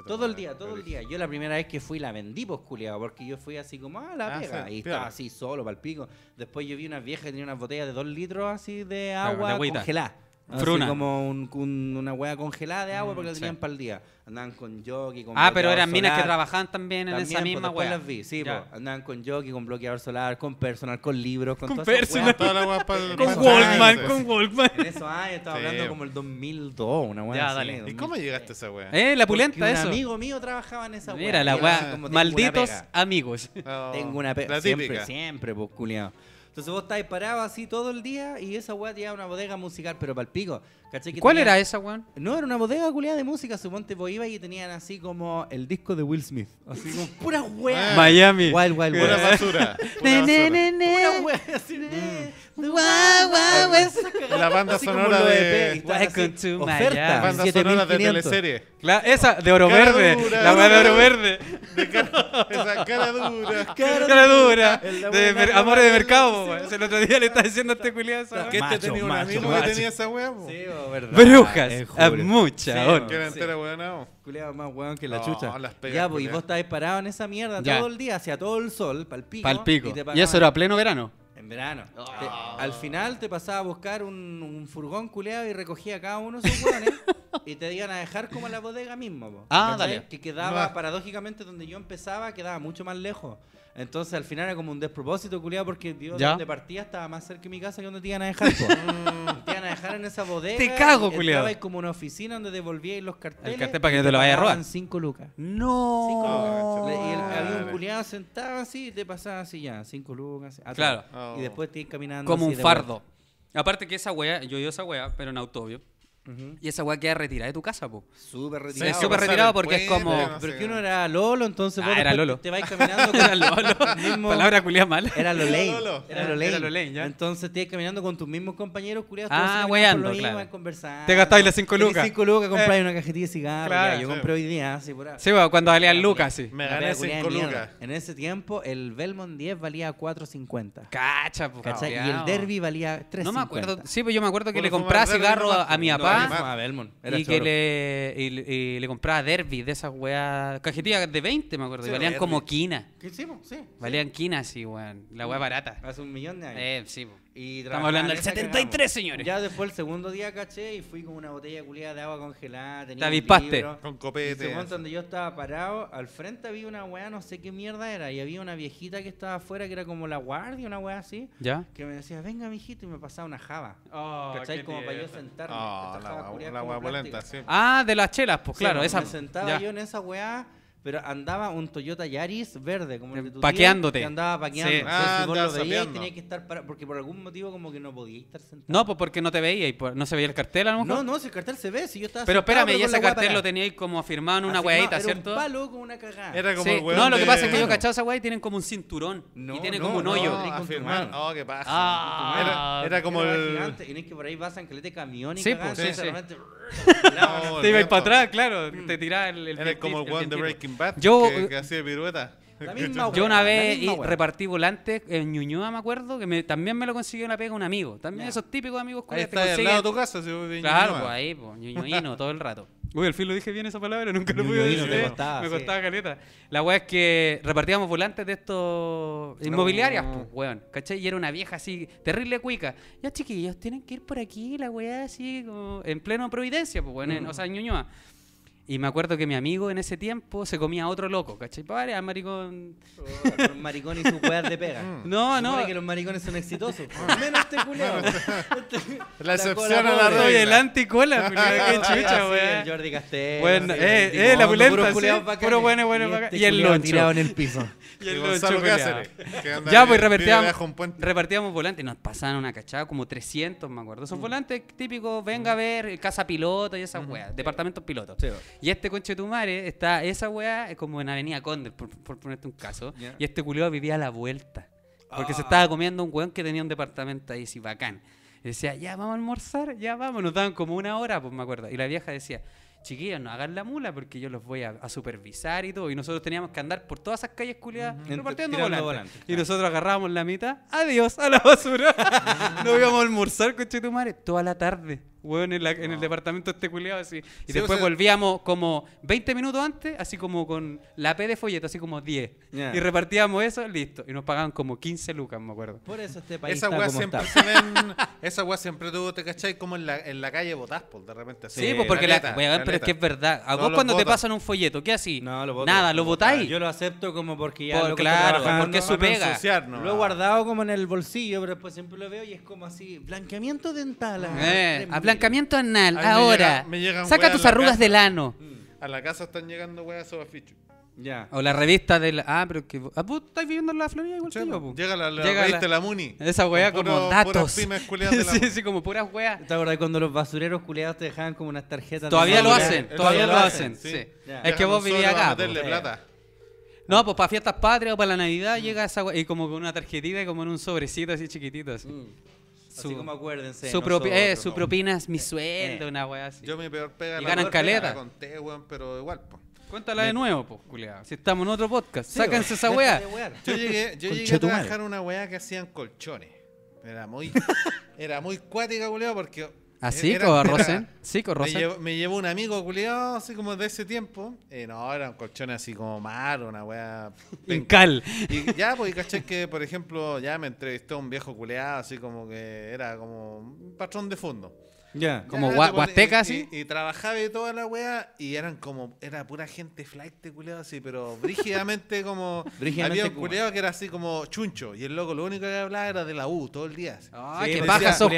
Todo el día, todo el día. Yo la primera vez que fui la vendí, pues culiado, porque yo fui así como, ah, la ah, pega estaba así solo, pico Después yo vi una vieja que tenía unas botellas de dos litros así de agua congelada. Así como un- una hueá congelada de agua porque la mm, tenían para el día. Andaban con jockey, con Ah, pero eran minas que trabajaban también en esa pues, misma hueá. las vi, sí, pues, andaban con jockey, con bloqueador solar, con personal, con libros, con, todas personal. Toda Con Goldman, con pues. Walkman. En esos años, estaba hablando como el 2002, una hueá Ya, ¿Y cómo llegaste a esa hueá? Eh, la Porque eso un amigo mío trabajaba en esa hueá. Mira la hueá, Malditos amigos. Tengo una pe- oh, Siempre, siempre, pues, culiado. Entonces vos estás parado así todo el día y esa weá te una bodega musical, pero para el ¿Cuál era esa, weón? No, era una bodega culiada de música, suponte, vos pues, iba y tenían así como el disco de Will Smith. Así como pura weá. Ah, Miami. Wild, wild, wild. Pura basura. Pura así La banda sonora de... Welcome to La banda sonora de teleserie. esa, de Oro Verde. la banda de Oro Verde. De cara, esa cara dura. Cara, dura. De, Amores de Mercado, El otro día le estaba diciendo a este culiado Que este tenía un amigo que tenía esa weá, Sí, Brujas. muchas eh, a mucha entera, weón? Culeado más weón que la chucha. ya, pues, y vos estabas parado en esa mierda todo el día, hacia todo el sol, palpico. Y, y eso era pleno verano. En verano. Ah. al final te pasaba a buscar un, furgón culeado y recogía cada uno sus hueones y te iban a dejar como en la bodega mismo ah, dale. Que quedaba, paradójicamente, donde yo empezaba, quedaba mucho más lejos. Entonces al final era como un despropósito, culeado porque Dios, donde partía estaba más cerca de mi casa que donde te iban a dejar. en esa bodega. Te cago, culiado. Estaba como una oficina donde devolvíais los carteles. El cartel para que no te lo vayas a robar. 5 lucas. No. Cinco lucas. y el, ah, había un culiado sentado así y te pasaba así ya, 5 lucas. Claro. Y después te ibas caminando. Como un fardo. Aparte que esa wea, yo a esa wea, pero en autobio y esa weá queda retirada de tu casa, po. Súper retirado. súper retirada retirado porque es como. pero que uno era Lolo, entonces. Ah, era Lolo. Te vas caminando con el Lolo. Palabra culia mal Era Lolei. Era Lolei. Era Entonces te ibas caminando con tus mismos compañeros culiados. Ah, wey, claro. Te gastáis las 5 lucas. 5 lucas, eh, compráis una cajetilla de cigarro yo compré hoy día, así por ahí. Sí, cuando cuando el lucas, sí. Me gané 5 lucas. En ese tiempo, el Belmont 10 valía 4.50. Cacha, po. Y el Derby valía 3.50. No me acuerdo. Sí, pero pues yo me acuerdo que le compraba cigarro a mi papá y que le, y, le compraba derby de esas weas. Cajetillas de 20, me acuerdo. y valían como quina. sí, sí. Valían quina, sí, weón. La wea mm. barata. Hace un millón de años. Eh, sí, Estamos hablando del 73, señores. Ya después el segundo día caché y fui con una botella culiada de agua congelada. Tenía Te Con copete. donde yo estaba parado, al frente había una weá, no sé qué mierda era. Y había una viejita que estaba afuera que era como la guardia, una weá así. ¿Ya? Que me decía, venga, mijito, y me pasaba una java. Oh, ¿Cachai? Como para yo sentarme. Oh, la, Ah, de las chelas, pues claro, esa. Me sentaba yo en esa weá pero andaba un Toyota Yaris verde, como Paqueándote. andaba paqueando. Ah, lo veías, tenías que estar porque por algún motivo como que no podías estar sentado. No, pues porque no te veía y no se veía el cartel a lo mejor. No, no, si el cartel se ve, si yo estaba Pero espérame, y ese cartel lo teníais como afirmado en una huevita, ¿cierto? Un palo con una cagada. Era como No, lo que pasa es que yo cachado esa hueá y tienen como un cinturón y tienen como un hoyo. No, oh, qué pasa. Ah. era, como el gigante. y es que por ahí vas en le camión y sí, pues, sí, te ibas para atrás, claro, te mm. tiraba el Era como el one de Breaking yo, eh, Yo una vez repartí volantes en Ñuñoa, me acuerdo, que me, también me lo consiguió una pega un amigo. También esos típicos amigos que está al lado de tu casa, si Claro, pues ahí, pues, todo el rato. Uy, al fin lo dije bien esa palabra, nunca lo pude decir. Me costaba, caleta. La wea es que repartíamos volantes de estos inmobiliarios, pues, weón. ¿Cachai? Y era una vieja así, terrible cuica. Ya, chiquillos, tienen que ir por aquí, la weá así, como en pleno Providencia, pues, weón. Mm. o sea, en Ñuñoa. Y me acuerdo que mi amigo en ese tiempo se comía a otro loco, ¿cachai? Para, maricón. Oh, los maricones y sus weas de pega. Mm. No, no. Supone que los maricones son exitosos. Ah. Menos este culeo. la excepción a la regla. Oye, el anticola, qué chucha, weón. Jordi Castell. Bueno, eh, eh, la pulenta. Sí, puro bueno, bueno, y, acá. Este y el loncho. tirado en el piso. y el loncho, Ya, pues repartíamos, repartíamos volantes. Nos pasaban una cachada, como 300, me acuerdo. Son mm. volantes típicos, venga a ver, casa piloto y esas weas, departamentos pilotos. Y este conche tu está, esa weá, como en Avenida Condel, por, ponerte un caso. Y este culiado vivía a la vuelta. Porque se ah. estaba comiendo un weón que tenía un departamento ahí, sí, bacán. Y decía, ya vamos a almorzar, ya vamos. Nos daban como una hora, pues me acuerdo. Y la vieja decía, chiquillos, no hagan la mula porque yo los voy a, supervisar y todo. Y nosotros teníamos que andar por todas esas calles culiadas repartiendo volantes. y nosotros agarrábamos la mitad, adiós, a la basura. no íbamos a almorzar, tu toda la tarde en, el departamento este culiado, así. Y después volvíamos como 20 minutos antes, así como con la P de folleto, así como 10. Y repartíamos eso, listo. Y nos pagaban como 15 lucas, me acuerdo. Por eso este país Esa weá siempre se ven, esa weá siempre tú te cachai como en la, en la calle Botaspol, pues, de repente. Así, sí, pues, porque la, a ver, pero es que es verdad. A vos cuando te pasan un folleto, ¿qué así? No, lo Nada, lo votáis. Yo lo acepto como porque ya lo claro, porque es su pega. Lo he guardado como en el bolsillo, pero después siempre lo veo y es como así, blanqueamiento dental. Eh, blanqueamiento anal. Ahora, saca tus arrugas del ano. Mm. A la casa están llegando weas sobre Ya. O la revista del. Ah, pero que. Ah, vos estás viviendo en la Florida igual que yo, pues. Pues. Llega la, la Llega la, la, Muni. Esa weá, como datos. sí, sí, como puras weá. ¿Te acordás cuando los basureros culeados te dejaban como unas tarjetas? Todavía lo hacen, todavía lo hacen. Sí. Es que vos vivís acá. Pues. No, pues para fiestas patrias o para la Navidad llega esa wea. Y como con una tarjetita y como en un sobrecito así chiquitito. Así. Mm. Su, así como acuérdense. Su, eh, su propina es mi eh, sueldo, eh. una weá así. Yo mi peor pega. Y ganan caleta. conté, weón, pero igual, Cuéntala de nuevo, pues, culiado. Si estamos en otro podcast, sáquense esa weá. Yo llegué, yo llegué a trabajar una weá que hacían colchones. Era muy, era muy cuática, culiado, porque ¿Así? ¿Ah, eh, ¿Con Rosen? ¿Sí, con Me Rosen? me llevó un amigo culiado, así como de ese tiempo. Eh, no, un colchones así como mar, una wea. en Y ya, pues, caché que, por ejemplo, ya me entrevistó un viejo culeado, así como que era como un patrón de fondo. Ya, como Y, trabajaba y toda la wea, y eran como, era pura gente flight, este culeado, así, pero brígidamente como. había un culeado que era así como chuncho, y el loco lo único que hablaba era de la U todo el día. Ah, que sos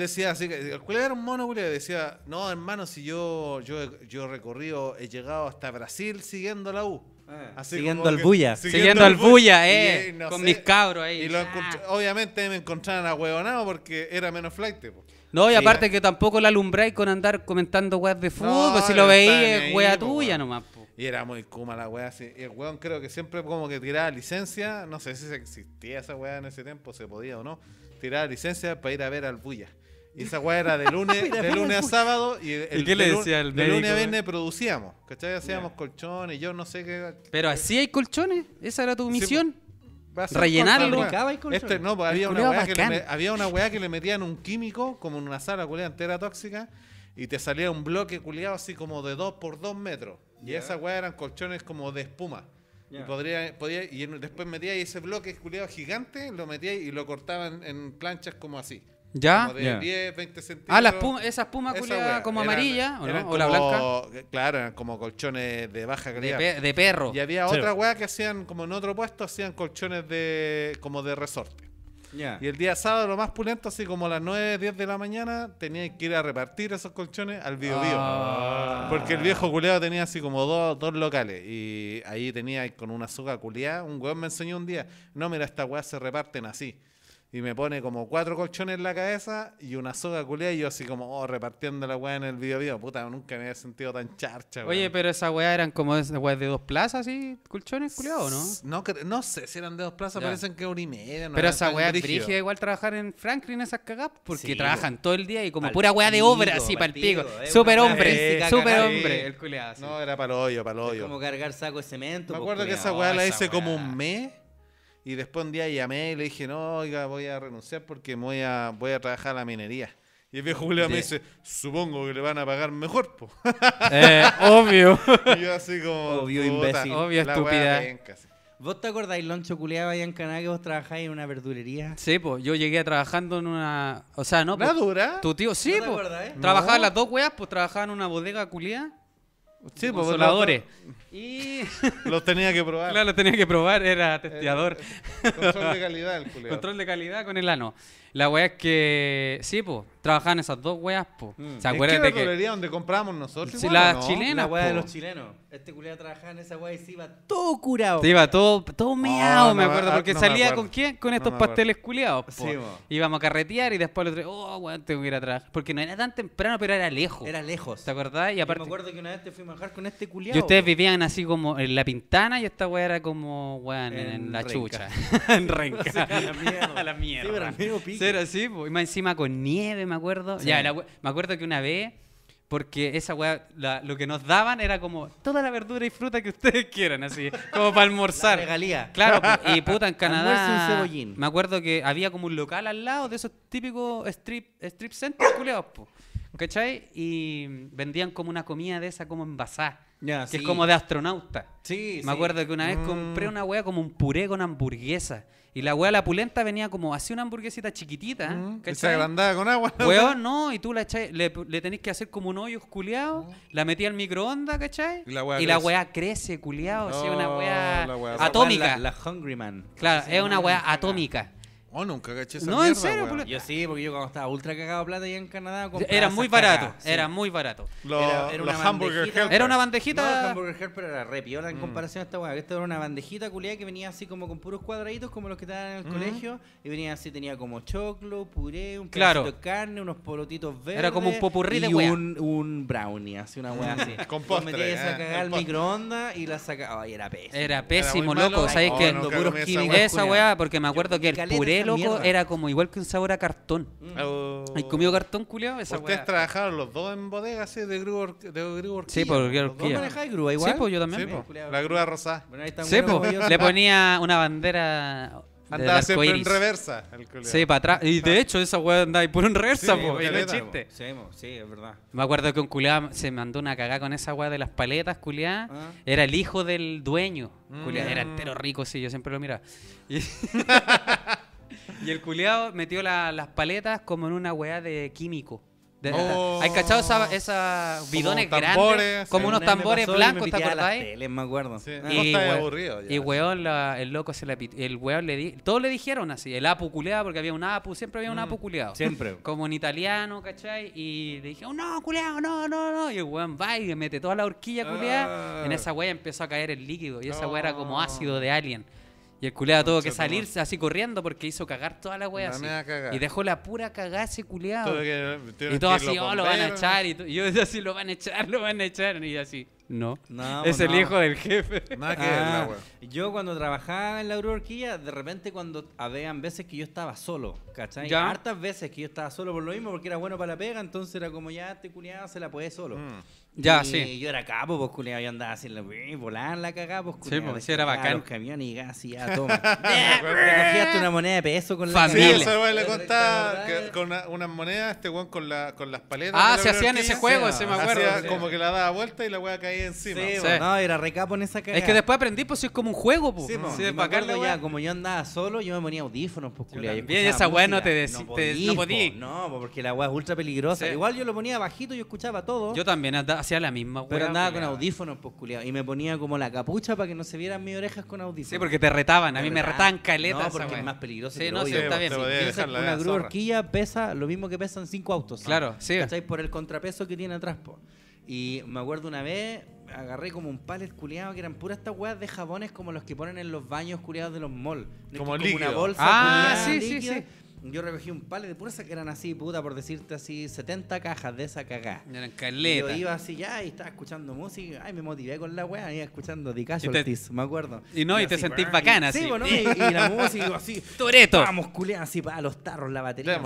decía, así, que, el culeado era un mono, culeado, decía, no, hermano, si yo, yo, yo he recorrido, he llegado hasta Brasil siguiendo la U. Ah, siguiendo el bulla, siguiendo al bulla, eh, con mis cabros ahí. Y lo ah. Obviamente me encontraron a huevonao porque era menos flight. Po. No, y aparte que tampoco la alumbráis con andar comentando weas de fútbol, si lo veí wea tuya nomás. Y era muy cuma la wea. y El weón creo que siempre como que tiraba licencia, no sé si existía esa wea en ese tiempo, se podía o no, tiraba licencia para ir a ver al bulla. Y esa wea era de lunes, de lunes a sábado y el, decía de lunes a viernes producíamos, ¿cachai? Hacíamos colchones, yo no sé qué. Pero así hay colchones, esa era tu misión rellenarlo. Este, no, pues, había, una weá que le, había una weá que le metían un químico, como en una sala culiada entera tóxica, y te salía un bloque culiado así como de 2 por 2 metros. Y esas esa weá eran colchones como de espuma. Y, podría, podía, y después metía ese bloque culiado gigante, lo metía y lo cortaban en planchas como así. ¿Ya? de 10, 20 ah, centímetros. Ah, las esa espuma como amarilla, ¿o, la blanca? Eh, claro, como colchones de baja calidad. De, perro. Y había otras otra weá que hacían, como en otro puesto, hacían colchones de como de resorte. Y el día sábado, lo más pulento, así como a las 9, 10 de la mañana, tenía que ir a repartir esos colchones al biodío ah. Porque el viejo culeado tenía así como dos, dos locales. Y ahí tenía con una soga culeada. Un weón me enseñó un día: No, mira, estas weas se reparten así y me pone como cuatro colchones en la cabeza y una soga culia y yo así como oh, repartiendo la weá en el video, video. Puta, nunca me había sentido tan charcha, Oye, pero esa weá eran como esas weá de dos plazas, ¿sí? ¿Colchones culiados o no? No, no sé si eran de dos plazas, parecen que una y media. pero esa weá es igual trabajar en Franklin esas cagadas porque trabajan todo el día y como pura weá de obra, así para el pico. Super hombre, super hombre No, era para el hoyo, para hoyo. como cargar saco de cemento. Me pues, acuerdo que esa weá la hice como un mes y después un día llamé y le dije, no, oiga, voy a renunciar porque voy a, voy a trabajar a la minería. Y el viejo Julio me dice, supongo que le van a pagar mejor, po. Eh, obvio. Y yo así como... Obvio, imbécil. Obvio, estúpida. ¿Vos te acordáis, Loncho Culia allá en Canadá, que vos trabajáis en una verdulería? Sí, pues yo llegué trabajando en una. O sea, no. dura? Tu tío, sí, pues. Trabajaba las dos weas, pues trabajaba en una bodega culiada Sí, pues, pues, consoladores. y... Los tenía que probar. Claro, los tenía que probar, era testeador. control de calidad, el Control de calidad con el ano. La wea es que. Sí, po. Trabajaban esas dos weas, po. ¿Se acuerdan de que.? donde comprábamos nosotros. Sí, la chilena. La wea de los chilenos. Este culiado trabajaba en esa wea y se iba todo curado. Se iba todo, todo oh, meado, me acuerdo. Porque salía con quién? Con estos pasteles culiados, po. Sí, Íbamos a carretear y después los tres. Oh, weón, tengo que ir atrás. Porque no era tan temprano, pero era lejos. Era lejos. ¿Te acordás? Y aparte. me acuerdo que una vez te fui a manjar con este culiado. Y ustedes vivían así como en la pintana y esta wea era como, weón, en, la chucha. en Renca. a la mierda. A la mierda. Sí, era así, y más encima con nieve, me acuerdo. Ya, me acuerdo que una vez, porque esa weá, lo que nos daban era como toda la verdura y fruta que ustedes quieran, así, como para almorzar. regalía. Claro, y puta, en Canadá. Me acuerdo que había como un local al lado de esos típicos strip, strip centers culeados, ¿cachai? Y vendían como una comida de esa como envasada. que es como de astronauta. Sí, Me acuerdo que una vez compré mm. una hueá como un puré con hamburguesa. Y la weá, la pulenta venía como así una hamburguesita chiquitita. Y se agrandaba con agua. ¿no? Weón, no, y tú le, le tenés que hacer como un hoyo culiado, oh. la metí al microondas, ¿cachai? Y la weá, crece. culiado. una oh, weá, atómica. La, la, Hungry Man. Claro, es una weá atómica. No, nunca caché esa No, en serio. Yo sí, porque yo cuando estaba ultra cagado plata allá en Canadá. Era muy barato, era muy barato. Era- era una bandejita. Era una No, Hamburger Helper era re piola en mm. comparación a esta weá. Esta era una bandejita culiada que venía así como con puros cuadraditos, como los que estaban en el mm. colegio. Y venía así, tenía como choclo, puré, un Claro. de carne, unos polotitos verdes. Era como un popurrí de y un, brownie, así una weá así. Con postre, metías esa eh, cagada al microondas y la sacaba. Y era pésimo. Era pésimo, loco. ¿Sabes qué? que esa Esa porque me acuerdo que el puré loco era como igual que un sabor a cartón. Mm. ¿Hay comido cartón, culiado? Ustedes trabajaron los dos en bodegas sí, de grúa de grúa Sí, por ¿Los dos manejáis grúa igual? Sí, pues yo también. La grúa rosada. Bueno, ahí Le ponía una bandera... Andaba siempre en reversa. sí, para atrás. Y de ah. hecho, esa weá andaba por un reversa, sí, y no chiste. Sí, es verdad. Me acuerdo que un culiado se mandó una cagada con esa weá de las paletas, culiado ah. Era el hijo del dueño. Mm. era entero rico, sí, yo siempre lo miraba. Y el culiado metió las paletas como en una weá de químico. Oh. ¿Hay cachado esa- esas bidones grandes? Como unos tambores blancos, ¿te En las acordáis? me acuerdo. Ah. aburrido y weón, el loco se la El weón le di. Todos le dijeron así. El apu culeado, porque había un apu, siempre había un apu mm. culeado. Siempre. Como en italiano, ¿cachai? Y le dije, no, culeado, no, no, no. Y el weón va y le mete toda la horquilla culeada. Ah. En esa weá empezó a caer el líquido. Y esa weá era como ah. ácido de alien. Y el culeado tuvo que salirse así corriendo porque hizo cagar toda la wea así. Y dejó la pura cagada ese culeado. y todo así, oh, lo van a echar. Y, yo decía así, lo van a echar, lo van a echar. Y así, no. es pues el hijo del jefe. Ah, yo cuando trabajaba en la Urquilla, de repente cuando habían veces que yo estaba solo, ¿cachai? ¿Ya? Hartas veces que yo estaba solo por lo mismo porque era bueno para la pega, entonces era como ya este culeado se la puede solo. Mm. Ya, y sí. Yo era capo, pues, culiado. Yo andaba así, volaba la cagada, pues, culiao, pues, Sí, porque era bacán. Los camiones y gas, y ya, toma. cogías una moneda de peso con Familia. Sí, eso le contaba con unas monedas, este weón con, con las paletas. Ah, se hacían ese juego, ese me acuerdo. como que la daba vuelta y la weá caía encima. Sí, no, era recapo en esa cagada. Es que después aprendí, pues, si es como un juego, pues. Sí, pues. Sí, ya, como yo andaba solo, yo me ponía audífonos, pues, culiado. Bien, esa weá no te No podí. No, porque la weá es ultra peligrosa. Igual yo lo ponía bajito y yo escuchaba todo. Yo también, andaba la misma Pero andaba con audífonos, pues, Y me ponía como la capucha para que no se vieran mis orejas con audífonos. Sí, porque te retaban. A mí me retaban caletas. No, porque es más peligroso. Sí, no, está una grúa horquilla pesa lo mismo que pesan cinco autos. Claro, sí. Por el contrapeso que tiene atrás, Y me acuerdo una vez, agarré como un palet culiado que eran puras estas weas de jabones como los que ponen en los baños culiados de los malls. Como, una bolsa. Ah, sí, sí, sí. Yo recogí un palet de pura que eran así, puta, por decirte así, 70 cajas de esa cagá. Eran Y Yo iba así ya y estaba escuchando música. Ay, me motivé con la wea, iba escuchando The Casualties, me acuerdo. Y no, y, te sentís bacana, así. Sí, bueno, y, la música así. Toreto. Vamos, culé, así, para los tarros, la batería.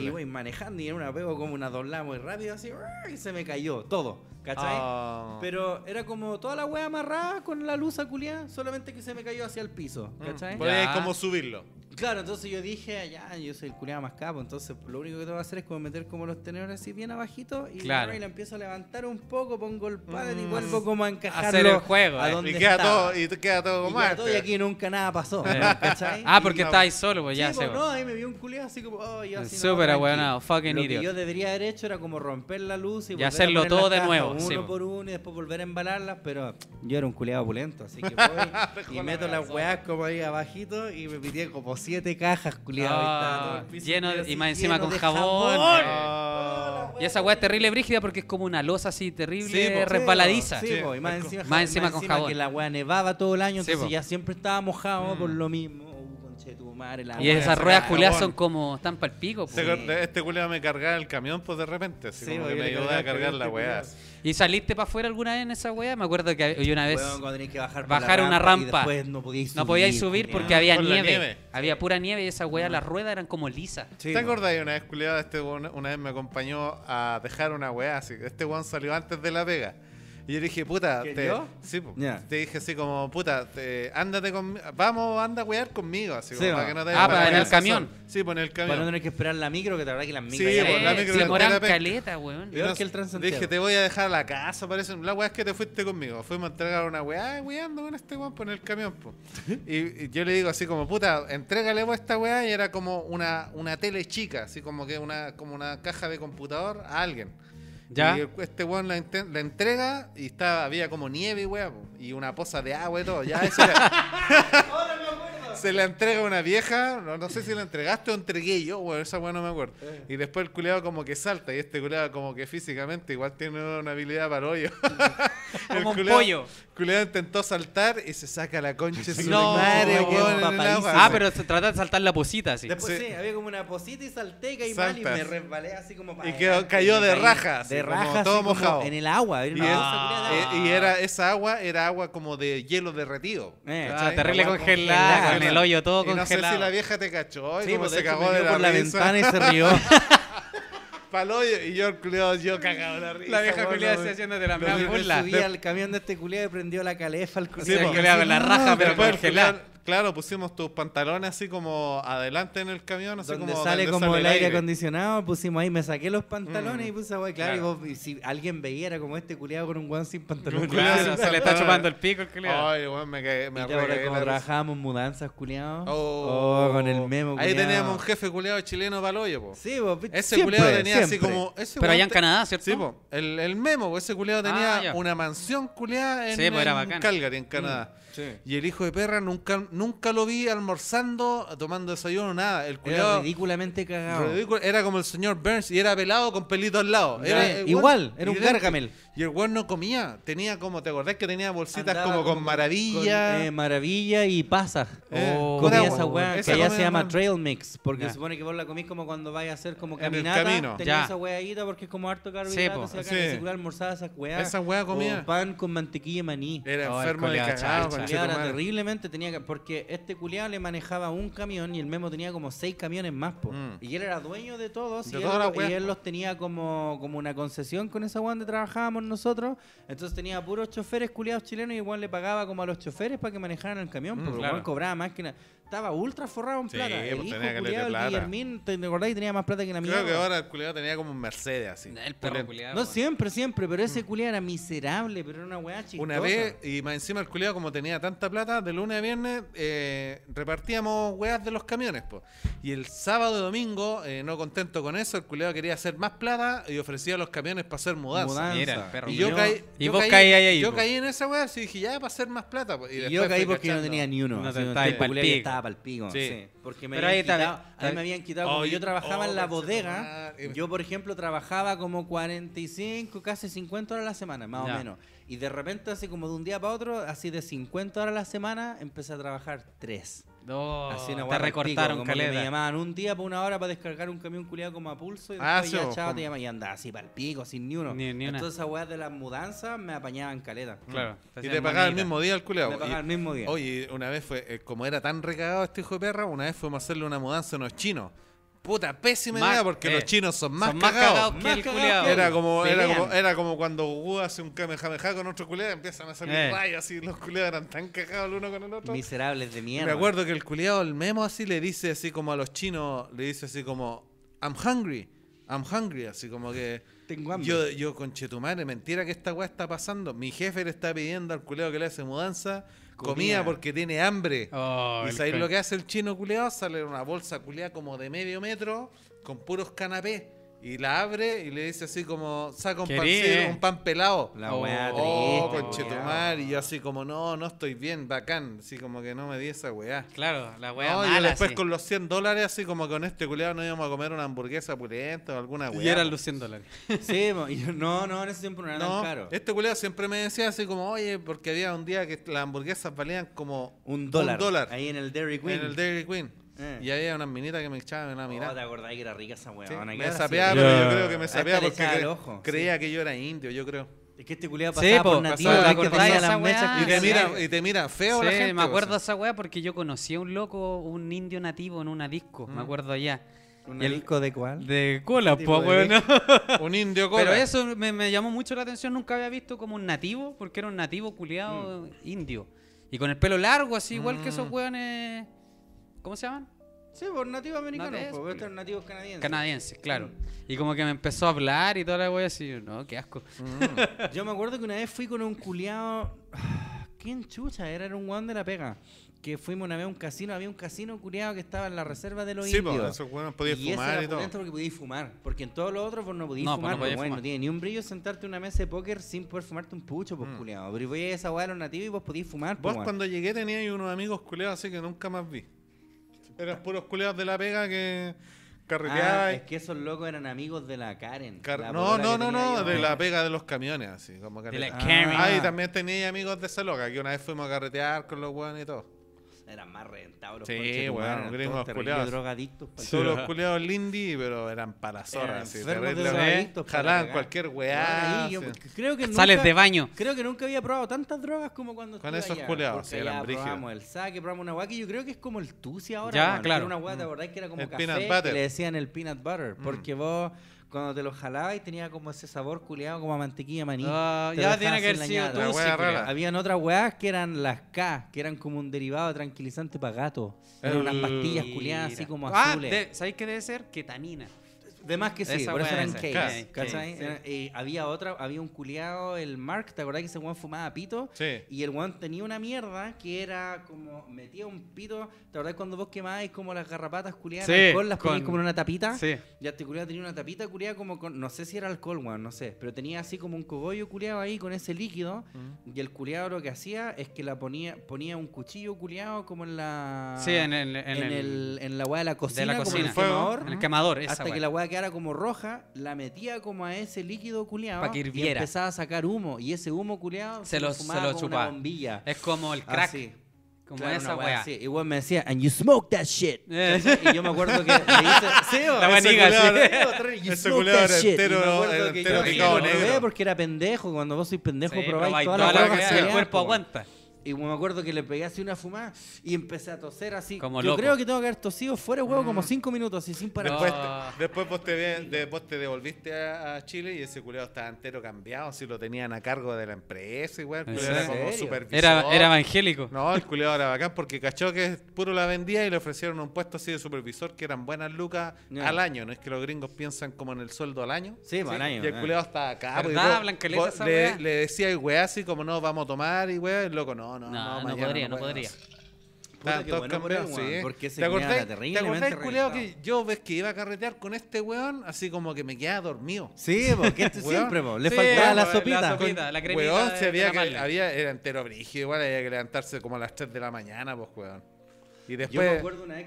Y voy manejando y en una pego como una doblada muy rápido, así, y se me cayó todo Ah. Pero era como toda la wea amarrada con la luz a aculeada, solamente que se me cayó hacia el piso. Mm, ¿Cachai? como subirlo. Claro, entonces yo dije, ya, yo soy el culiado más capo, entonces lo único que tengo que hacer es como meter como los tenedores así bien abajito y, claro. la empiezo a levantar un poco, pongo el padre y mm. vuelvo como a encajarlo. el juego. A eh. y, queda todo, y queda todo como y, y aquí nunca nada pasó, eh. ¿cachai? Ah, porque estaba estáis solo, pues ya sí, pues, no, ahí me vio un culiado así como, oh, yo así Súper no, fucking idiot. yo debería haber hecho era como romper la luz y hacerlo todo de nuevo uno por uno y después volver a embalarlas, pero yo era un culiado opulento, así que voy y meto las weas como ahí abajito y me metí como siete cajas, culiadas y, ah, lleno, y más encima con jabón. Ah. y esa wea es terrible brígida porque es como una losa así terrible, resbaladiza. y más, encima, con jabón. que la wea nevaba todo el año, entonces ya siempre estaba mojado mm. por lo mismo. Y esas ruedas culiadas son como, están para pico. Este culiado me cargaba el camión, pues de repente, así como pues, me ayudaba a cargar la este weá. ¿Y saliste para afuera alguna vez en esa weá? Me acuerdo que hoy una vez bajar, una rampa. no podíais subir, porque había nieve. Había pura nieve y esa weá, las ruedas eran como lisas. ¿Te bueno. Una vez culiado? este una, una vez me acompañó a dejar una weá así. Este weón salió antes de la vega y yo le dije, puta, te, sí, pues, te dije así como, puta, te, ándate con, vamos, anda a wear conmigo, así como, para que no te Ah, para, en el camión. Sí, pues, en el camión. Para no tener que esperar la micro, que la verdad que las pues, micro. Sí, la micro. Se moran caleta, weón. Yo Dije, te voy a dejar la casa, parece. La weá es que te fuiste conmigo. Fuimos a entregar una weá, weando con este weón, pues, en el camión, pues. y, yo le digo así como, puta, entrégale vos esta weá, y era como una, una tele chica, así como que una, como una caja de computador a alguien. Y este weón la, entrega y había como nieve y y una poza de agua y todo. Ya, eso se la entrega una vieja, no, sé si la entregaste o entregué yo, esa weón no me acuerdo. Eh. Y después el culeado como que salta, y este culeado como que físicamente igual tiene una habilidad para hoyo. como un pollo. Culeado intentó saltar y se saca la concha no, madre, no, Ah, pero se trata de saltar la posita, así. sí, había como una posita y salté, y me resbalé así como para Y quedó, cayó de rajas De rajas. todo mojado. En el agua. Ah. Eh, y, era esa agua era agua como de hielo derretido. Eh, o terrible congelada, con el hoyo todo congelado. no sé si la vieja te cachó pues, se cagó de por la ventana y se rió. palo y yo el culiado, yo cagado la risa. La vieja culiada se haciendo de la mea burla. Subía al camión de este culiado y prendió la calefa al culiado. Sí, culiado pues. la raja, pero congelada. Claro, pusimos tus pantalones así como adelante en el camión, así donde como sale como el aire, acondicionado, pusimos ahí, me saqué los pantalones mm. y puse, güey, claro, Y, vos, si alguien veía era como este culiado con un guan sin pantalones. se le está chupando el pico el culiado. Ay, güey, me me mudanzas, culiado. Oh. oh, con el memo, Ahí teníamos un jefe culiado chileno paloyo, po. Sí, po. Ese siempre, culiado tenía así como... Pero allá en Canadá, ¿cierto? Sí, po. El, memo, Ese culiado tenía ah, una mansión culiada en, Calgary, en Canadá. Mm. Y el hijo de perra nunca, nunca lo vi almorzando, tomando desayuno, nada. El culiado, era ridículamente cagado. era como el señor Burns y era pelado con pelito al lado. igual, era un gárgamel. Y el weón no comía. Tenía como, ¿te acordás que tenía bolsitas como con, maravilla? Eh, maravilla y pasas, eh, O oh. comía esa weá, que allá se llama trail mix. Porque se supone que vos la comís como cuando vais a hacer como caminata. Tenía esa weadita porque es como harto carbohidrato. Sí, o Y se circular almorzada esas weá. Esa weá comía. pan con mantequilla y maní. Era oh, enfermo de cagado. Era terriblemente. tenía Porque este culiado le manejaba un camión y el memo tenía como seis camiones más. Po. Mm. Y él era dueño de todos. y, él, los tenía como, como una concesión con esa weá donde trabajábamos nosotros. Entonces tenía puros choferes culiados chilenos y igual le pagaba como a los choferes para que manejaran el camión, mm, porque igual cobraba más que nada. Estaba ultra forrado en plata. Pues el hijo tenía culiado, el Guillermín, ¿te acordás? Tenía más plata que la mía. Creo que ahora el culiado tenía como un Mercedes así. El perro culiado. No, siempre, siempre, pero ese culiado era miserable, pero era una weá chistosa. Una vez, y más encima el culiado, como tenía tanta plata, de lunes a viernes eh, repartíamos hueas de los camiones, pues Y el sábado y domingo, eh, no contento con eso, el culiado quería hacer más plata y ofrecía los camiones para hacer mudanza. Y yo, caí, vos caí, ahí. Yo caí en esa weá y dije, ya, para hacer más plata. Y, yo caí porque no tenía ni uno. No, estaba, uno. Sí. Porque me, habían ahí quitado, a me habían quitado. yo trabajaba en la bodega. Yo, por ejemplo, trabajaba como 45, casi 50 horas a la semana, más o menos. Y de repente, así como de un día para otro, así de 50 horas a la semana, empecé a trabajar tres no, te recortaron caleta. Me llamaban un día por una hora para descargar un camión culiado como a pulso y ah, después ah, te Y andaba así para el pico, sin ni uno. Entonces esas weas de las mudanzas me apañaban caleta. Mm. Claro. Y te pagaban el mismo día el culiado. el mismo día. Oye, una vez fue, eh, como era tan recagado este hijo de perra, una vez fuimos a hacerle una mudanza a unos chinos. Puta, pésima idea porque los chinos son más, cagados. más Era como, era, como, era como cuando Goku hace un Kamehameha con otro y empiezan a salir eh. rayos así, los culiados eran tan cagados el uno con el otro. Miserables de mierda. Me acuerdo que el culiado el memo así, le dice así como a los chinos, le dice así como, I'm hungry, I'm hungry, así como que... Tengo hambre. Yo, yo conchetumare, mentira que esta weá está pasando. Mi jefe le está pidiendo al culiado que le hace mudanza Comía porque tiene hambre. Oh, ¿Y sabéis lo que hace el chino culeado? Sale una bolsa culeada como de medio metro con puros canapés y la abre y le dice así como, saca un, pan pelado. La weá oh, triste. Oh, y yo así como, no, no estoy bien, bacán. Así como que no me di esa weá. Claro, la weá Y después con los 100 dólares, así como que con este culeado no íbamos a comer una hamburguesa pulenta o alguna weá. Y eran los 100 dólares. sí, y no, no, en ese tiempo no era caro. Este culeado siempre me decía así como, oye, porque había un día que las hamburguesas valían como... Un dólar. Ahí en el En el Dairy Queen. Eh. Y había unas minitas que me echaban una oh, mirada. Oh, ¿Te acordás que era rica esa weá. me sapeaba, pero yo creo que me sapeaba porque creía que yo era indio, yo creo. Es que este culiado pasaba por por nativo, que las mechas y te mira, y te mira feo la gente. me acuerdo de esa weá porque yo conocí a un loco, un indio nativo en una disco, me mm. acuerdo allá. ¿Un disco de cuál? De cola, pues, bueno. un indio cola. Pero eso me, llamó mucho la atención. Nunca había visto como un nativo, porque era un nativo culiado mm. indio. Y con el pelo largo, así, igual que mm. esos weones ¿Cómo se llaman? Sí, por pues, nativos pues, americanos, Porque por nativos canadienses. Canadienses, mm. claro. Y como que me empezó a hablar y toda la wea así, no, qué asco. Mm. yo me acuerdo que una vez fui con un culiado. ¿Quién chucha? Era, un guan de la pega. Que fuimos una vez a un casino, había un casino culiado que estaba en la reserva de los indios. Sí, pues esos bueno, podías y fumar y todo. porque podías fumar, porque en todos los otros vos no podías pues, no, fumar, pues no, no tiene ni un brillo sentarte en una mesa de póker sin poder fumarte un pucho, pues mm. culiado. Pero voy a esa hueá de los nativos y vos podías fumar. Vos cuando llegué tenías unos amigos culiados así que nunca más vi. Eran puros culeados de la pega que carreteaban. Ah, es que esos locos eran amigos de la Karen. no, no, no, no, de la pega de los camiones, así como De la Karen. Ah, también tenía amigos de esa loca, que una vez fuimos a carretear con los hueones y todo. Era más reventados los Sí, bueno, gringos culiados. drogadictos. Solo los culiados lindy, pero eran para zorras. Jalaban cualquier weá. Creo que Sales de baño. Creo que nunca había probado tantas drogas como cuando Con esos culiados, sí, eran Probamos el saque, probamos una weá yo creo que es como el tusi ahora. Ya, claro. Una weá, ¿te mm. que era como café? Le decían el peanut butter. Mm. Porque vos cuando te lo jalaba y tenía como ese sabor culeado como a mantequilla maní. Ah, ya tiene que haber sido tú, sí, Habían otras weas que eran las K, que eran como un derivado tranquilizante para gatos. Eran unas pastillas culeadas así como ah, azules. ¿Sabéis qué debe ser? Ketamina de más que sí, por eran case. ¿cachai? Eh, había otra, había un culeado el Mark, ¿te acordás que ese guan fumaba pito? Sí. Y el guan tenía una mierda que era como, metía un pito, ¿te acordás cuando vos quemáis como las garrapatas culiadas Sí, alcohol, las ponías como en una tapita? Sí. Y este culiado tenía una tapita culiada como con, no sé si era alcohol, guan no sé, pero tenía así como un cogollo culeado ahí con ese líquido mm. y el culeado lo que hacía es que la ponía, ponía un cuchillo culeado como en la... Sí, en el- en el- en la weá de la cocina, como en el quemador En el quemador, esa hasta que la era como roja, la metía como a ese líquido culeado y empezaba a sacar humo. Y ese humo culeado se, lo, se lo Es como el crack. Como esa me decía, and you smoke that shit. Eh. Y yo me acuerdo que la maniga, porque era pendejo. Cuando vos sois pendejo, toda, el cuerpo aguanta. Y me acuerdo que le pegué así una fumada y empecé a toser así. Como Yo creo que tengo que haber tosido fuera huevo como mm. cinco minutos y sin parar. Después, después vos, te, después te devolviste a, Chile y ese culeado estaba entero cambiado, si lo tenían a cargo de la empresa era como supervisor. Era, evangélico. No, el culeado era bacán porque cachó que puro la vendía y le ofrecieron un puesto así de supervisor que eran buenas lucas al año. No es que los gringos piensan como en el sueldo al año. Sí, pues, al año, Y el eh. culeado estaba acá. Pues, le, decía el weá así como no, vamos a tomar y weá. loco, no, no, no, no. podría, no podría. Puta, qué sí, Porque se ¿Te acordás, ¿Te acordás, culiao, que yo ves que iba a carretear con este weón, así como que me quedaba dormido? Sí, porque este siempre, le faltaba la sopita. Weón, se había que, era entero brígido, igual había que levantarse como a las 3 de la mañana, pues, weón. Y después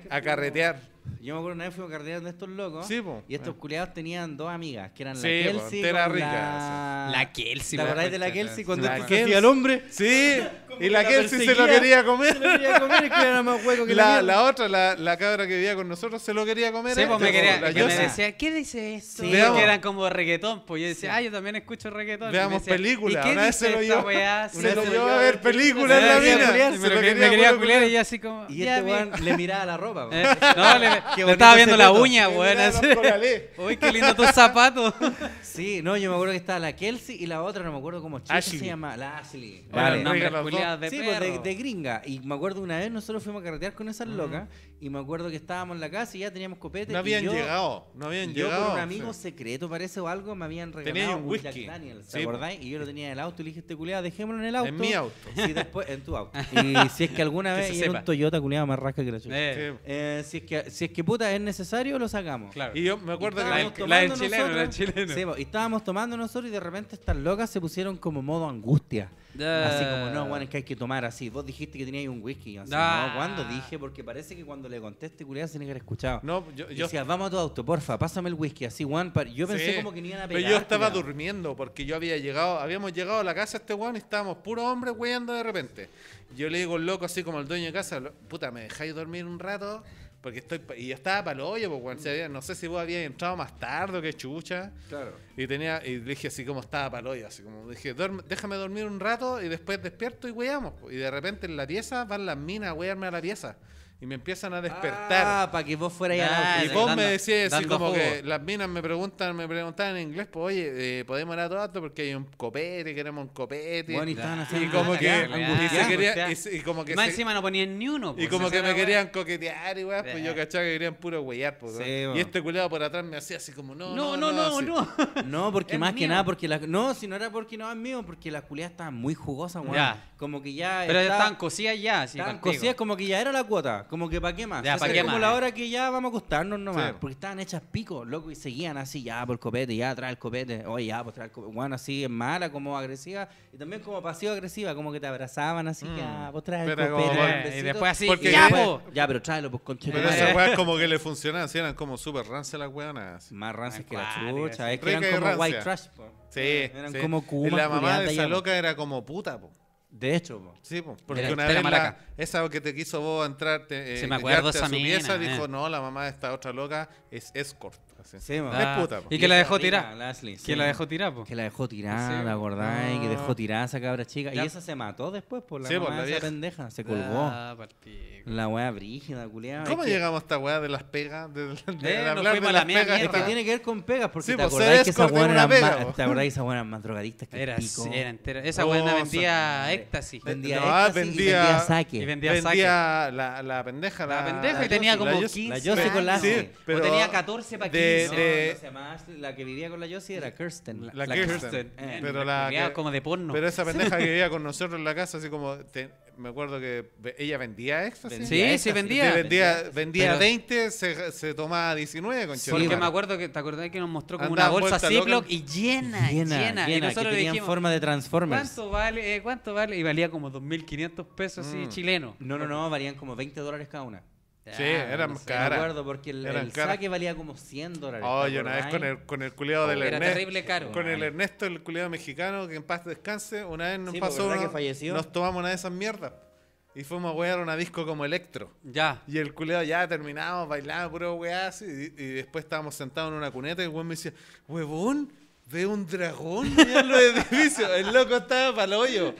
a carretear. Yo me acuerdo una vez fui a de estos locos. Y estos eh. culiados tenían dos amigas, que eran la Kelsey. era rica, La... La Kelsey. ¿Te de la Kelsey cuando La hombre? Sí, y la Kelsey se lo quería comer. Se lo quería comer y que era más hueco que la, La, la otra, la, cabra que vivía con nosotros, se lo quería comer. Sí, pues me, este, quería, Yo decía, ¿qué dice eso? Sí, que eran como reggaetón. Pues yo decía, ah, yo también escucho reggaetón. Veamos Una vez se lo llevó, se a ver películas en la vida. se lo Me quería culiar y yo así como. Y este le miraba la ropa. no, le, estaba viendo la uña, weón. Uy, qué lindo tus zapatos. sí, no, yo me acuerdo que estaba la Kelsey y la otra, no me acuerdo cómo chica se llama. La Ashley. Vale, de, sí, pues de, gringa. Y me acuerdo una vez nosotros fuimos a carretear con esas locas. Y me acuerdo que estábamos en la casa y ya teníamos copete. No habían llegado, no habían llegado. Yo por un amigo secreto, parece o algo, me habían regalado un, un whisky. Jack Daniels, ¿se acordáis? Y yo lo tenía en el auto y le dije, este culiado, dejémoslo en el auto. En mi auto. Sí, después, en tu auto. Y si es que alguna vez, y en un Toyota culiado más rasca que la chucha. Eh. si, es que, si es que puta es necesario, lo sacamos. Y yo me acuerdo que la, del chileno, la del chileno. y estábamos tomando nosotros y de repente estas locas se pusieron como modo angustia. Así como, no, Juan, es que hay que tomar así. Vos dijiste que tenías un whisky. Así, No, ¿cuándo dije? Porque parece que cuando le conteste, culiado, se que escuchado. No, yo, vamos a tu auto, porfa, pásame el whisky. Así, Juan, yo pensé como que ni iban a pegar. Pero yo estaba durmiendo porque yo había llegado, habíamos llegado a la casa este Juan y estábamos puros hombres weyando de repente. Yo le digo, loco, así como el dueño de casa, puta, ¿me dejáis dormir un rato? Porque estoy, y yo estaba para pues, el no sé si vos habías entrado más tarde o qué chucha. Claro. Y tenía, y dije así como estaba para así como dije, déjame dormir un rato y después despierto y weamos. Y de repente en la pieza van las minas a wearme a la pieza y me empiezan a despertar. Ah, para que vos fueras Y vos me decías y como que las minas me preguntan, me preguntaban en inglés, pues oye, eh, podemos ir a todo esto porque hay un copete, queremos un copete. Bueno, y, y, como que y como que más encima no ponían ni uno. Pues, y como que me querían coquetear y weá, pues yo cachaba que querían puro huellar, pues, Y este culeado por atrás me hacía así como, no, no, no, no, no. No, porque más que nada, porque la, no, si no era porque no eran mío, porque las culeadas estaban muy jugosas, weón. Como que ya. Pero ya estaban cosidas ya, sí. Estaban cosidas como que ya era la cuota. Como que para qué más. Ya, pa' como la hora que ya vamos a acostarnos nomás. Porque estaban hechas pico, loco, y seguían así, ya por el copete, ya trae el copete, oye, ya pues trae el copete. Bueno, así es mala, como agresiva, y también como pasiva, agresiva como que te abrazaban así, mm. ya, por pues, trae el copete. y después así, ya, pues, Ya, pero tráelo, pues Pero esas weas como que le funcionaban, así eran como súper rancas las weonas. Más rancias que la chucha. Es que eran como white trash, Sí, Eran como Y la mamá de esa loca era como puta, po. De hecho, sí, porque una vez esa que te quiso vos entrar, eh, me esa a su mina, dijo, eh. no, la mamá de esta otra loca es escort puta, ah, Y que la dejó tirar. Que la dejó tirar, Que la dejó tirar Sí. que dejó a esa cabra chica. Y esa se mató después por la, de esa pendeja. Se colgó. La weá brígida, culiada. ¿Cómo llegamos a esta weá de las pegas? De, eh, hablar de las pegas. Es que tiene que ver con pegas, porque pues, te, acordáis que esa weá era más, te que más Era, Esa weá vendía éxtasis. Vendía éxtasis vendía- saque. vendía, la, pendeja. La, pendeja y tenía como 15 La Yossi con la pero- tenía 14 paquetes la que vivía con la Josie era Kirsten. La, Kirsten. Eh, pero la como de porno. Pero esa pendeja que vivía con nosotros en la casa, así como... me acuerdo que ella vendía esto Sí, sí, vendía. Vendía, vendía 20, se, se, tomaba 19 con Sí, porque me acuerdo que, ¿te acordás que nos mostró como una bolsa Ziploc y llena, llena, llena. y nosotros que dijimos, forma de Transformers. ¿Cuánto vale? Eh, ¿Cuánto vale? Y valía como 2.500 pesos así mm. chilenos. No, no, no, valían como 20 dólares cada una sí, eran más caras. Me porque el, saque valía como 100 dólares. Oye, una vez con el, con el culiado del Era terrible caro. Con el Ernesto, el culiado mexicano, que en paz descanse. Una vez nos pasó. Nos tomamos una de esas mierdas. Y fuimos a wear una disco como electro. Ya. Y el culeado ya terminamos, bailábamos puro weá Y, y, después estábamos sentados en una cuneta y el weón me decía, huevón, ve un dragón en los edificios. El loco estaba para el hoyo.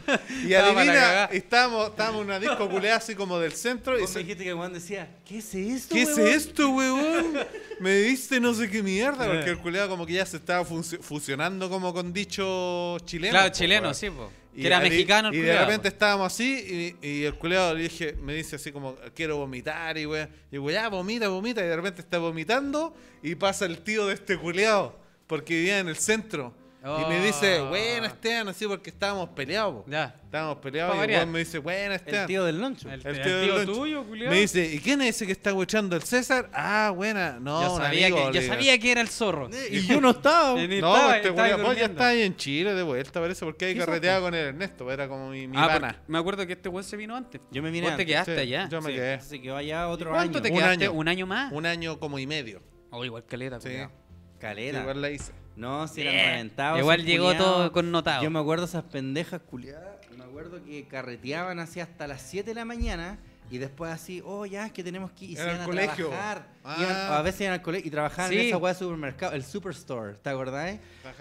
Y adivina, estábamos, estábamos en una disco culeada así como del centro. y se... me dijiste que Juan decía, ¿qué es esto? ¿Qué es esto, huevón? me diste no sé qué mierda, porque eh. el culeado como que ya se estaba fusionando como con dicho chileno. Claro, chileno, sí, po. Que era mexicano el Y de repente estábamos así y, el culeado le dije, me dice así como, quiero vomitar y weón. Y güey, ya, vomita, vomita. Y de repente está vomitando y pasa el tío de este culeado porque vivía en el centro. Y me dice, bueno, oh. Esteban, así porque estábamos peleados. Ya. Estábamos peleados y luego me dice, bueno, Esteban. El tío del loncho. El, tío, tuyo, Julián Me dice, ¿y quién es ese que está huechando el César? Ah, buena. No, yo sabía, que, yo sabía que era el zorro. Y, yo no estaba. no, este este Vos ya estás ahí en Chile de vuelta, parece, porque ahí carreteaba con el Ernesto, era como mi, mi ah, pana. Me acuerdo que este güey se vino antes. Yo me vine antes. te quedaste allá. Yo me quedé. Así que allá otro año. ¿Cuánto te quedaste? Un año. más? Un año como y medio. oh, igual que sí. era. Igual la hice. No, si eran Igual llegó todo todo connotado. Yo me acuerdo esas pendejas culiadas. Me acuerdo que carreteaban así hasta las 7 de la mañana y después así, oh, ya, es que tenemos que ir. Y iban a colegio. Ah. a veces iban al colegio y trabajaban en esa weá de supermercado, el superstore, ¿te acordás?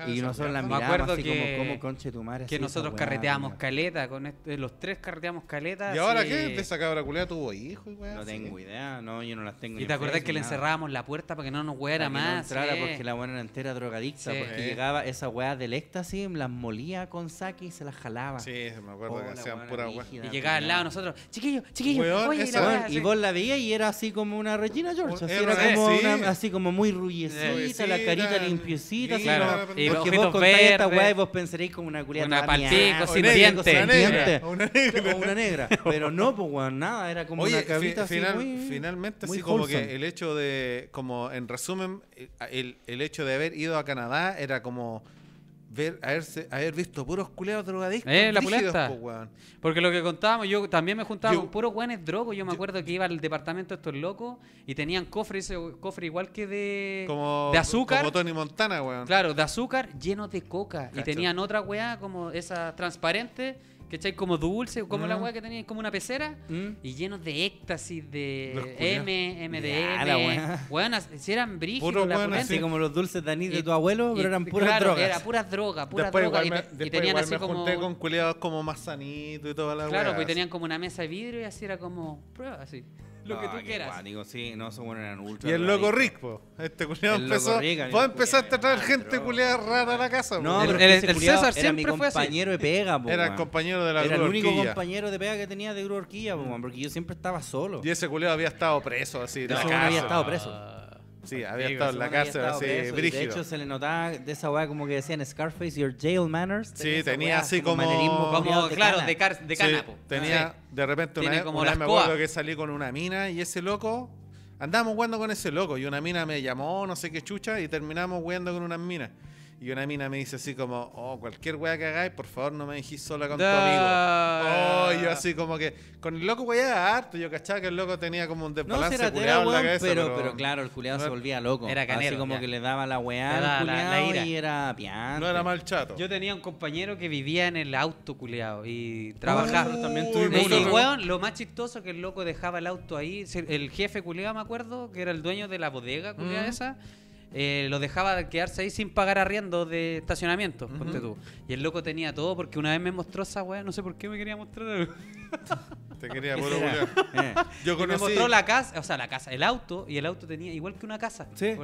y nosotros las mirábamos Me acuerdo así como, como conche tu madre. Que nosotros carreteamos carreteábamos caleta, con eh, los tres carreteamos caleta. ¿Y ahora qué? ¿De esa cabra culea tuvo hijos No tengo idea, no, yo no las tengo ¿Y te acordás que le encerrábamos la puerta para que no nos huera más? No entrara porque la buena era entera drogadicta, porque llegaba esa weas del éxtasis, las molía con saque y se las jalaba. Sí, me acuerdo oh, que hacían pura hueá. Y llegaba al lado nosotros, chiquillo, chiquillo, y vos la veías y era así como una Regina George. Así, era como así como muy ruyecita, la carita limpiecita. y porque vos contáis esta weá y vos pensaréis como una culiata. Una palpico, ah, sin dientes. Una negra. Una negra. Pues, una negra. Pero no, pues weón, nada. Era como una cabrita Finalmente, así como que el hecho de, como en resumen, el, el hecho de haber ido a Canadá era como ver, haber visto puros culeados drogadictos. Eh, la Porque lo que contábamos, yo también me juntaba con puros hueones drogos. Yo me acuerdo que iba al departamento de estos locos y tenían cofres, cofre igual que de, de azúcar. Como Tony Montana, weón. Claro, de azúcar lleno de coca. Y tenían otra weá como esa transparente echáis Como dulce, como la mm. weá que tenían, como una pecera, mm. y llenos de éxtasis, de M, MDM. Buenas, si eran brígidos. como los dulces anís de tu abuelo, pero eran puras claro, drogas. Era puras drogas, pura después y, tenían me Junté con culiados como más sanitos y toda la Claro, porque tenían como una mesa de vidrio y así era como. así. Lo que tú ah, quieras. sí, no, Y el loco Rick, Este culiado empezó. vos empezaste a traer gente culiada rara a la casa, No, pero el, el, César siempre fue compañero de pega, Era el compañero de la Era el único compañero de pega que tenía de Gru porque yo siempre estaba solo. Y ese culiado había estado preso, así. De la casa. había estado preso. Sí, había estado en la cárcel así, brígido. De hecho, se le notaba de esa weá como que decían Scarface, your jail manners. sí, tenía así como. como, claro, de, Tenía, de repente, una, me acuerdo que salí con una mina y ese loco. Andábamos jugando con ese loco y una mina me llamó, no sé qué chucha, y terminamos jugando con unas minas. Y una mina me dice así como, oh, cualquier weá que hagáis, por favor no me dijís sola con tu amigo. Oh, yo así como que, con el loco weá harto, yo cachaba que el loco tenía como un desbalance no, Pero, claro, el culiado se volvía loco. Era canero. Así como que le daba la weá y era piano. No era mal chato. Yo tenía un compañero que vivía en el auto culiado y trabajaba. Oh, también Y, weón, lo más chistoso que el loco dejaba el auto ahí, el jefe culiado me acuerdo, que era el dueño de la bodega culiada esa eh, lo dejaba quedarse ahí sin pagar arriendo de estacionamiento, ponte tú. Y el loco tenía todo porque una vez me mostró esa wea no sé por qué me quería mostrar. Te quería puro eh. Yo conocí. me mostró la casa, o sea, la casa, el auto, y el auto tenía igual que una casa. Sí.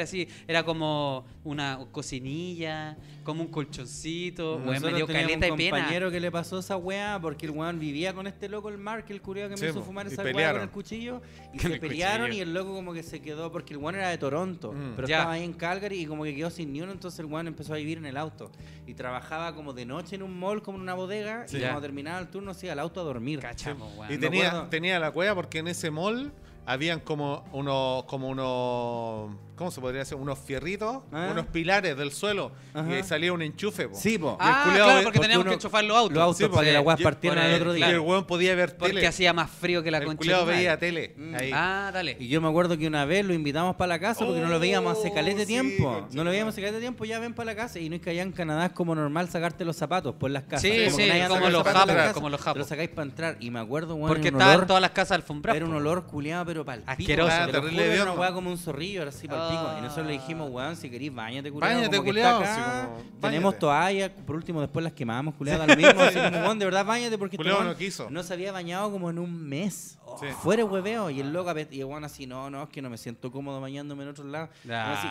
así, era como una cocinilla, como un colchoncito. Weón, dio caleta y pena. compañero que le pasó esa weá porque el weón vivía con este loco, el Mark, el curio que me hizo fumar esa weá con el cuchillo. Y se pelearon y el loco como que se quedó porque el weón era de Toronto. Mm. Pero estaba ahí en Calgary y como que quedó sin ni uno, entonces el weón empezó a vivir en el auto. Y trabajaba como de noche en un mall, como en una bodega, y cuando terminaba el turno se iba al auto a dormir. Cachamos, Y tenía, tenía la cueva porque en ese mall habían como unos, como unos ¿Cómo se podría hacer? Unos fierritos, ¿Eh? unos pilares del suelo. Y ahí salía un enchufe, Sí, po. Ah, claro, porque, teníamos que enchufar los autos. Los autos para que las guas partieran el, otro día. Y el weón podía ver tele. Porque hacía más frío que la el concha. El veía tele. Mm. Ah, dale. Y yo me acuerdo que una vez lo invitamos para la casa porque no lo oh, veíamos hace calete de tiempo. No lo veíamos hace de tiempo, ya ven para la casa. Y no es que allá en Canadá es como normal sacarte los zapatos por las casas. Sí, como sí, como, los japos, como los japos. Lo sacáis para entrar. Y me acuerdo, weón. Porque estaban todas las casas alfombradas. Era un olor culeado, pero para Asqueroso. Terrible. Era una como un zorrillo, así para ah, y nosotros le dijimos, ah. weón, si querís, bañate, culiado. Bañate, culiado. Tenemos toallas, por último después las quemamos culiado, al mismo. de verdad, bañate porque este no quiso. No se había bañado como en un mes. Oh, fuera hueveo. Y el loco, y weón así, no, no, es que no me siento cómodo bañándome en otro lado.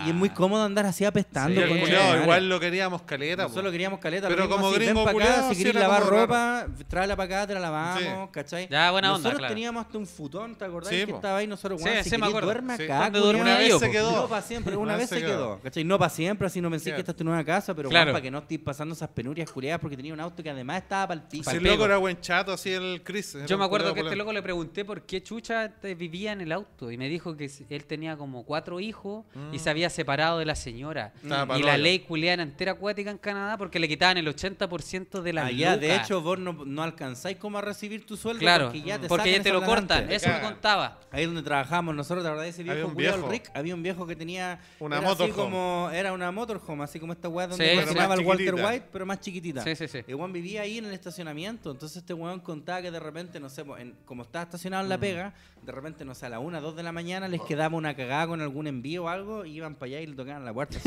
y es muy cómodo andar así apestando. igual lo queríamos caleta. Nosotros lo queríamos caleta. Pero como así, gringo si querís lavar ropa, tráela para acá, te la lavamos, ¿cachai? Ya, Nosotros teníamos hasta un futón, ¿te acordás? Que estaba ahí nosotros, weón, si duerme acá, una vez se quedó para siempre, una vez se quedó. y No para siempre, así no pensé que esta es tu nueva casa, pero Claro. para que no estés pasando esas penurias culiadas porque tenía un auto que además estaba para el el loco era buen chato, así el Chris. Yo me acuerdo que este loco le pregunté por qué Chucha vivía en el auto y me dijo que él tenía como cuatro hijos y mm. se había separado de la señora. Y la ley ley culiana entera acuática en Canadá porque le quitaban el 80% de la Allá, de hecho, vos no, no alcanzáis como a recibir tu sueldo claro, porque ya te, lo cortan. Eso me contaba. Ahí donde trabajamos nosotros, la verdad, ese viejo, Rick, había un viejo que tenía. Una era Así como, era una motorhome, así como esta weá donde sí, el Walter White, pero más chiquitita. Sí, sí, El vivía ahí en el estacionamiento. Entonces este weón contaba que de repente, no sé, como estaba estacionado en La mm. Pega, de repente, no sé, a las 1, 2 de la mañana les quedaba una cagada con algún envío o algo, y iban para allá y le tocaban la puerta.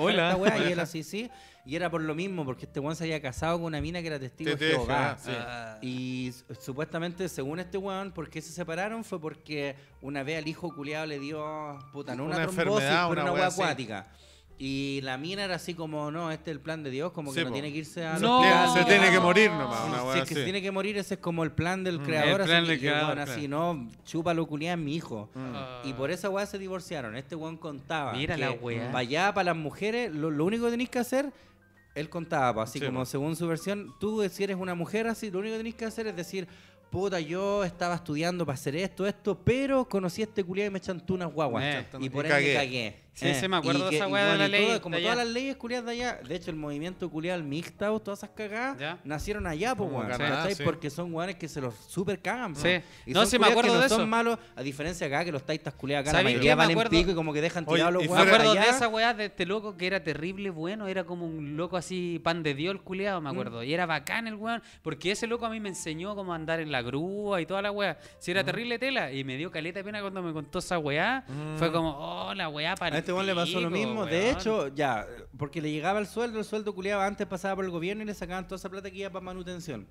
Oye, esta Y él así, sí. Y era por lo mismo, porque este weón se había casado con una mina que era testigo de hogar. Y supuestamente, según este weón, ¿por qué se separaron? Fue porque una vez al hijo culiado le dio, una, una una, una, acuática. Y la mina era así como, no, este es el plan de Dios, como que no tiene que irse a... No, se tiene que morir nomás. si es que tiene que morir, ese es como el plan del creador. Mm, el plan así, del creador, así, no, chúpalo culiado mi hijo. Mm. Y por esa hueá se divorciaron. Este weón contaba. Mira que la hueá. Para para las mujeres, lo, único que tenéis que hacer él contaba, así como según su versión, tú si eres una mujer así, lo único que tenías que hacer es decir, puta, yo estaba estudiando para hacer esto, esto, pero conocí a este culiado y me chantó unas guaguas. y por ahí me cagué. Sí, se eh, sí, me acuerdo de esa weá de la ley. como todas las leyes culiadas de allá. De hecho, el movimiento culiado, mixta, todas esas cagadas, nacieron allá, po, weón. Sí, Porque son weones que se los super cagan, Sí. Y no, sí, me acuerdo de eso. son malos, a diferencia acá que los taitas culiados acá, la mayoría en pico y como que dejan tirados los weones. Me acuerdo de esa weá de este loco que era terrible bueno, era como un loco así, pan de Dios el culiado, me mm. acuerdo. Y era bacán el weón, porque ese loco a mí me enseñó cómo andar en la grúa y toda la weá. Si era mm. terrible tela, y me dio caleta de pena cuando me contó esa weá. Mm. Fue como, oh, la weá para este weón le pasó lo mismo. De hecho, ya, porque le llegaba el sueldo, el sueldo culiaba antes pasaba por el gobierno y le sacaban toda esa plata que iba para manutención.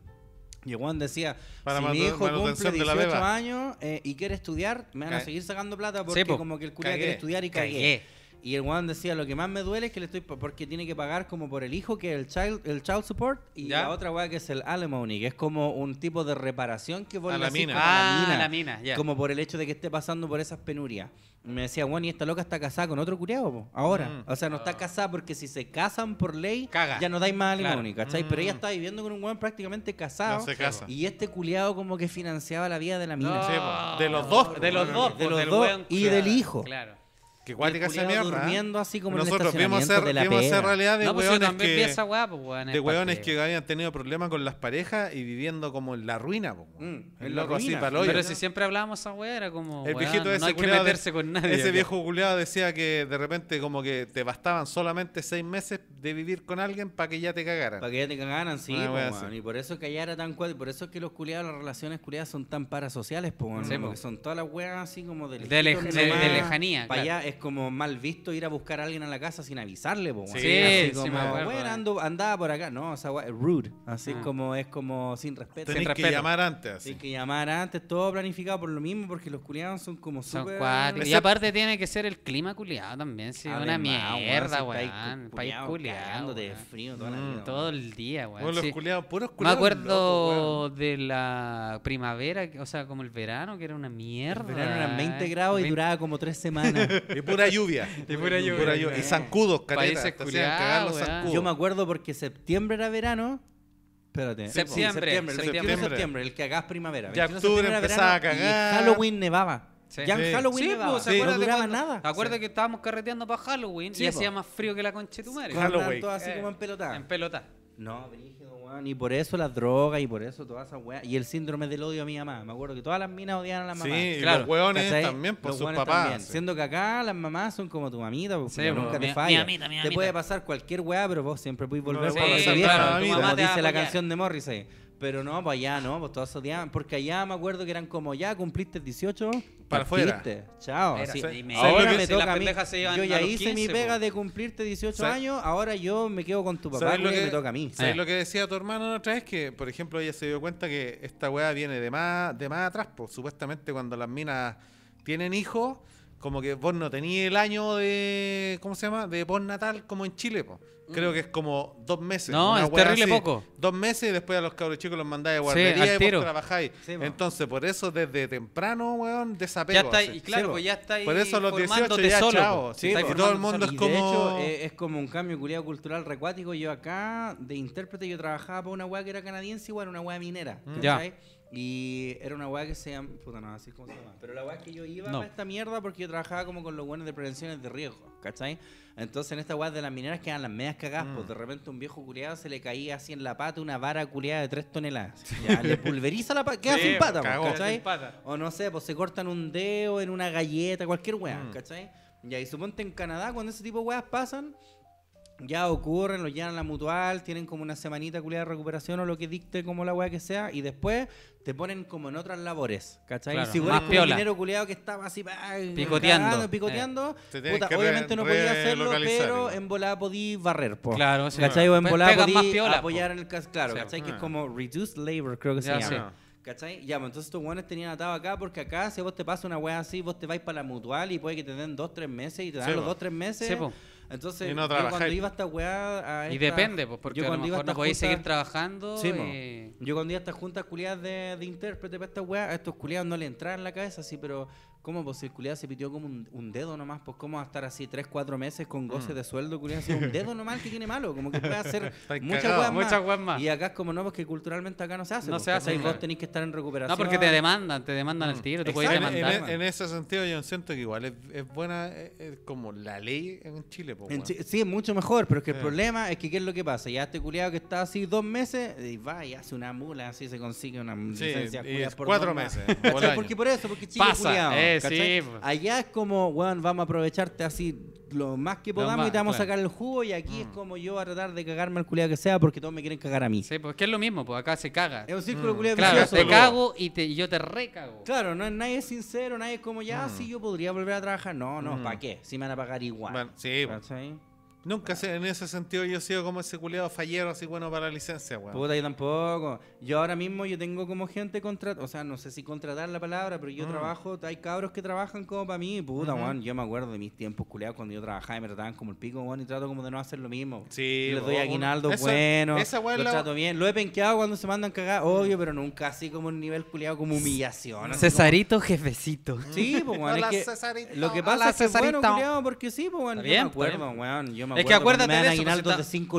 Y Juan decía, si mi hijo cumple 18 años eh, y quiere estudiar, me van a seguir sacando plata porque como que el culiado quiere estudiar y cagué. Y el Juan decía, lo que más me duele es que le estoy... Porque tiene que pagar como por el hijo, que es el child, el child support, y la otra weá que es el alimony, que es como un tipo de reparación que vuelve a la ah, mina. Ah, como por el hecho de que esté pasando por esas penurias. Me decía, Juan, y esta loca está casada con otro cureado, ahora. Mm. O sea, no está ah. casada porque si se casan por ley, ya no dais más alimony, ¿cachai? Pero ella mm. está viviendo con un Juan prácticamente casado. Y este culeado como que financiaba la vida de la mina. de los dos. De los dos. De los, dos y del hijo. Claro. Que cuática se mierda. ¿eh? durmiendo así como Nosotros en el vimos hacer, de la vimos hacer realidad de hueones pues que, pues, de hueones que habían tenido problemas con las parejas y viviendo como en la ruina. Pues, mm, en la ruina. Pero si siempre hablábamos esa hueá era como el viejito no, no hay que meterse con nadie. Ese viejo culiado decía que de repente como que te bastaban solamente seis meses de vivir con alguien para que ya te cagaran. Para que ya te cagaran, sí. y por eso que allá era tan cual, por eso es que los culiados, las relaciones culiadas son tan parasociales, pues, porque son todas las hueas así como de, de, lejanía es como mal visto ir a buscar a alguien a la casa sin avisarle, po, así como, sí "Bueno, eh". andaba por acá. No, o sea, es rude. Así ah. como es como sin respeto. Tenés que llamar antes. así. que llamar antes, todo planificado por lo mismo, porque los culiados son como Son súper... Y aparte tiene que ser el clima culiado también, sí. Una mierda, güey si País culiado, de frío mm, Todo el día, güey los culiados, puros Me acuerdo de la primavera, o sea, como el verano, que era una mierda. El verano eran 20 grados y duraba como tres semanas. pura lluvia. Y pura lluvia. Pura lluvia. Y zancudos, Yo me acuerdo porque septiembre era verano. Espérate. Septiembre. septiembre, el septiembre. el que hagas primavera. Ya octubre empezaba a cagar. Y Halloween nevaba. Sí. Ya en Halloween pues, nevaba. pues, ¿se no de duraba cuando- nada. Acuérdate que estábamos carreteando para Halloween Sí, y hacía más frío que la concha de tu madre. Todo así eh. como en pelota. En pelota. No, brígido, weón. Y por eso las drogas y por eso todas esas weas. Y el síndrome del odio a mi mamá. Me acuerdo que todas las minas odiaban a las mamás. Sí, claro, los weones también por sus papás. Siendo que acá las mamás son como tu mamita, porque pues, nunca te falla. Mi mamita, mi amita. Te puede pasar cualquier wea, pero vos siempre puedes volver para vieja. como dice la canción de Morrissey. Pero no, pues allá no, pues todas odiaban. Porque allá me acuerdo que eran como, ya cumpliste el 18, para afuera. Chao. ahora me toca a mí. Yo ya hice mi pega de cumplirte 18 años, ahora yo me quedo con tu papá lo que, me toca a mí. ¿Sabes eh. lo que decía tu hermano otra vez? Que, por ejemplo, ella se dio cuenta que esta weá viene de más, de más atrás, pues supuestamente cuando las minas tienen hijos, como que vos no tenías el año de, ¿cómo se llama? De postnatal como en Chile, pues. Creo mm. que es como dos meses. No, es terrible poco. Dos meses y después a los cabros chicos los mandáis a guardería y vos trabajáis. Entonces, por eso desde temprano, weón, desapego. Ya está, y claro, pues ya está Por eso los 18 ya solo, pues. y todo el mundo es como... Eh, es como un cambio culiado cultural recuático. Yo acá, de intérprete, yo trabajaba para una weá que era canadiense, igual una weá minera. Mm. Ya. Y era una weá que se llama. Puta, no, así como se llama. Pero la weá es que yo iba a esta mierda porque yo trabajaba como con los buenos de prevenciones de riesgo, ¿cachai? Entonces en esta weá de las mineras quedan las medias cagadas, pues mm. de repente un viejo culiado se le caía así en la pata una vara culiada de tres toneladas. Ya, le pulveriza la pata, queda pues, pata, ¿cachai? O no sé, pues se cortan un dedo en una galleta, cualquier weá, mm. ¿cachai? Ya, y suponte en Canadá, cuando ese tipo de weas pasan, ya ocurren, los llenan a la mutual, tienen como una semanita culiada de recuperación o lo que dicte como la weá que sea, y después te ponen como en otras labores, ¿cachai? Y si eres como dinero culiado que estaba así picoteando, eh. picoteando obviamente no podías hacerlo, pero en volada podías barrer, po. Claro, sí, ¿cachai? O en volada podías apoyar en el caso, claro, ¿cachai? Que es ah. como reduced labor, creo que se llama. ¿Cachai? Ya, pues entonces estos guanes tenían atado acá porque acá, si vos te pasas una weá así, vos te vais para la mutual y puede que te den dos, tres meses y te dan los dos, tres meses. Entonces, yo cuando iba a esta weá. A y depende, pues, porque yo cuando a lo mejor no podéis seguir trabajando. Yo cuando iba a estas juntas culiadas de, de intérprete para esta weá, a estos culiados no le entraban en la cabeza, sí, pero ¿Cómo? Pues si el culiado se pitió como un, un, dedo nomás, pues ¿cómo va a estar así tres, cuatro meses con goces mm. de sueldo, culiado? un dedo nomás que tiene malo, como que puede hacer muchas cagado, más. Y acá es como no, porque pues, culturalmente acá no se hace. No pues, se hace. Vos tenés que estar en recuperación. No, porque te demandan, te demandan el mm. tiro, te demandar. En, ese sentido yo siento que igual es, buena eh, es, como la ley en Chile. Pues, sí, es mucho mejor, pero es que el problema es que ¿qué es lo que pasa? Ya este culiado que está así dos meses, y va y hace una mula, así se consigue una licencia. por cuatro meses. Por porque por eso, porque Chile Pasa, pues. Allá es como, weón, vamos a aprovecharte así lo más que podamos y te vamos a sacar el jugo. Y aquí es mm. como yo a tratar de cagarme al culiado que sea porque todos me quieren cagar a mí. Sí, pues que es lo mismo, pues acá se caga. Es un círculo mm. culiado te cago y, yo te recago. Claro, no, nadie es sincero, nadie es como, ya, mm. si yo podría volver a trabajar. No, no, mm. ¿para qué? Si me van a pagar igual. sí, Nunca en ese sentido yo he sido como ese culiado fallero, así bueno para la licencia, weón. Puta, yo tampoco. Yo ahora mismo yo tengo como gente contratada, o sea, no sé si contratar la palabra, pero yo mm. trabajo, hay cabros que trabajan como para mí, puta, weón. Yo me acuerdo de mis tiempos culiados cuando yo trabajaba y me trataban como el pico, weón, y trato como de no hacer lo mismo. Sí, les doy aguinaldo bueno, esa lo trato bien. Lo he penqueado cuando se mandan cagar, obvio, pero nunca así como un nivel culiado como humillación. Cesarito jefecito. Sí, pues, weón. Es que, lo que pasa es que, bueno, culiado, porque sí, pues, weón, yo me acuerdo, weón. Yo es que acuérdate de eso,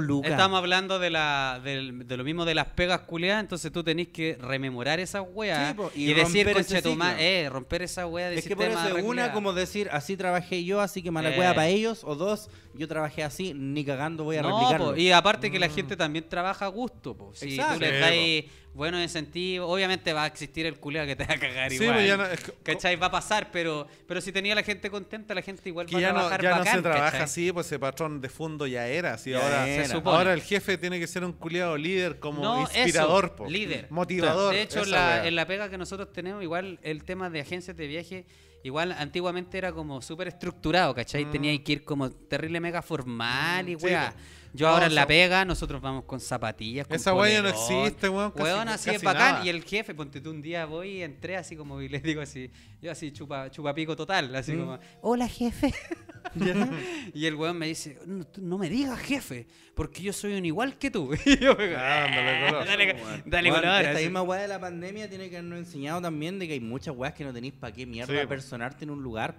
pues, estamos hablando de, la, de, de, lo mismo de las pegas culeadas, entonces tú tenés que rememorar esa wea y, decir, conche eh, romper esa wea de Es que por eso, una, como decir, así trabajé yo, así que mala eh. para ellos, o dos, yo trabajé así, ni cagando voy a replicarlo. y aparte que la mm. gente también trabaja a gusto, po. si tú le buenos incentivos, obviamente va a existir el culiado que te va a cagar igual. Ya ¿Cachai? Va a pasar, pero, pero si tenía la gente contenta, la gente igual que va a trabajar no, se trabaja así, pues ese patrón de fondo ya era. Así, ahora, ahora el jefe tiene que ser un culeado líder como inspirador, líder. motivador. de hecho, en la pega que nosotros tenemos, igual el tema de agencias de viaje Igual antiguamente era como súper estructurado, ¿cachai? Mm. Tenía que ir como terrible mega formal y mm, weá. Yo ahora en la pega, nosotros vamos con zapatillas. Con esa guaya no existe, weón. así es bacán. Y el jefe, ponte tú un día voy y entré así como y les digo así, yo así chupa, chupa pico total, así mm. como, hola jefe. Y el weón me dice, no, me digas jefe, porque yo soy un igual que tú. Y yo dale, dale Esta misma weá de la pandemia tiene que habernos enseñado también de que hay muchas weas que no tenéis para qué mierda personarte en un lugar,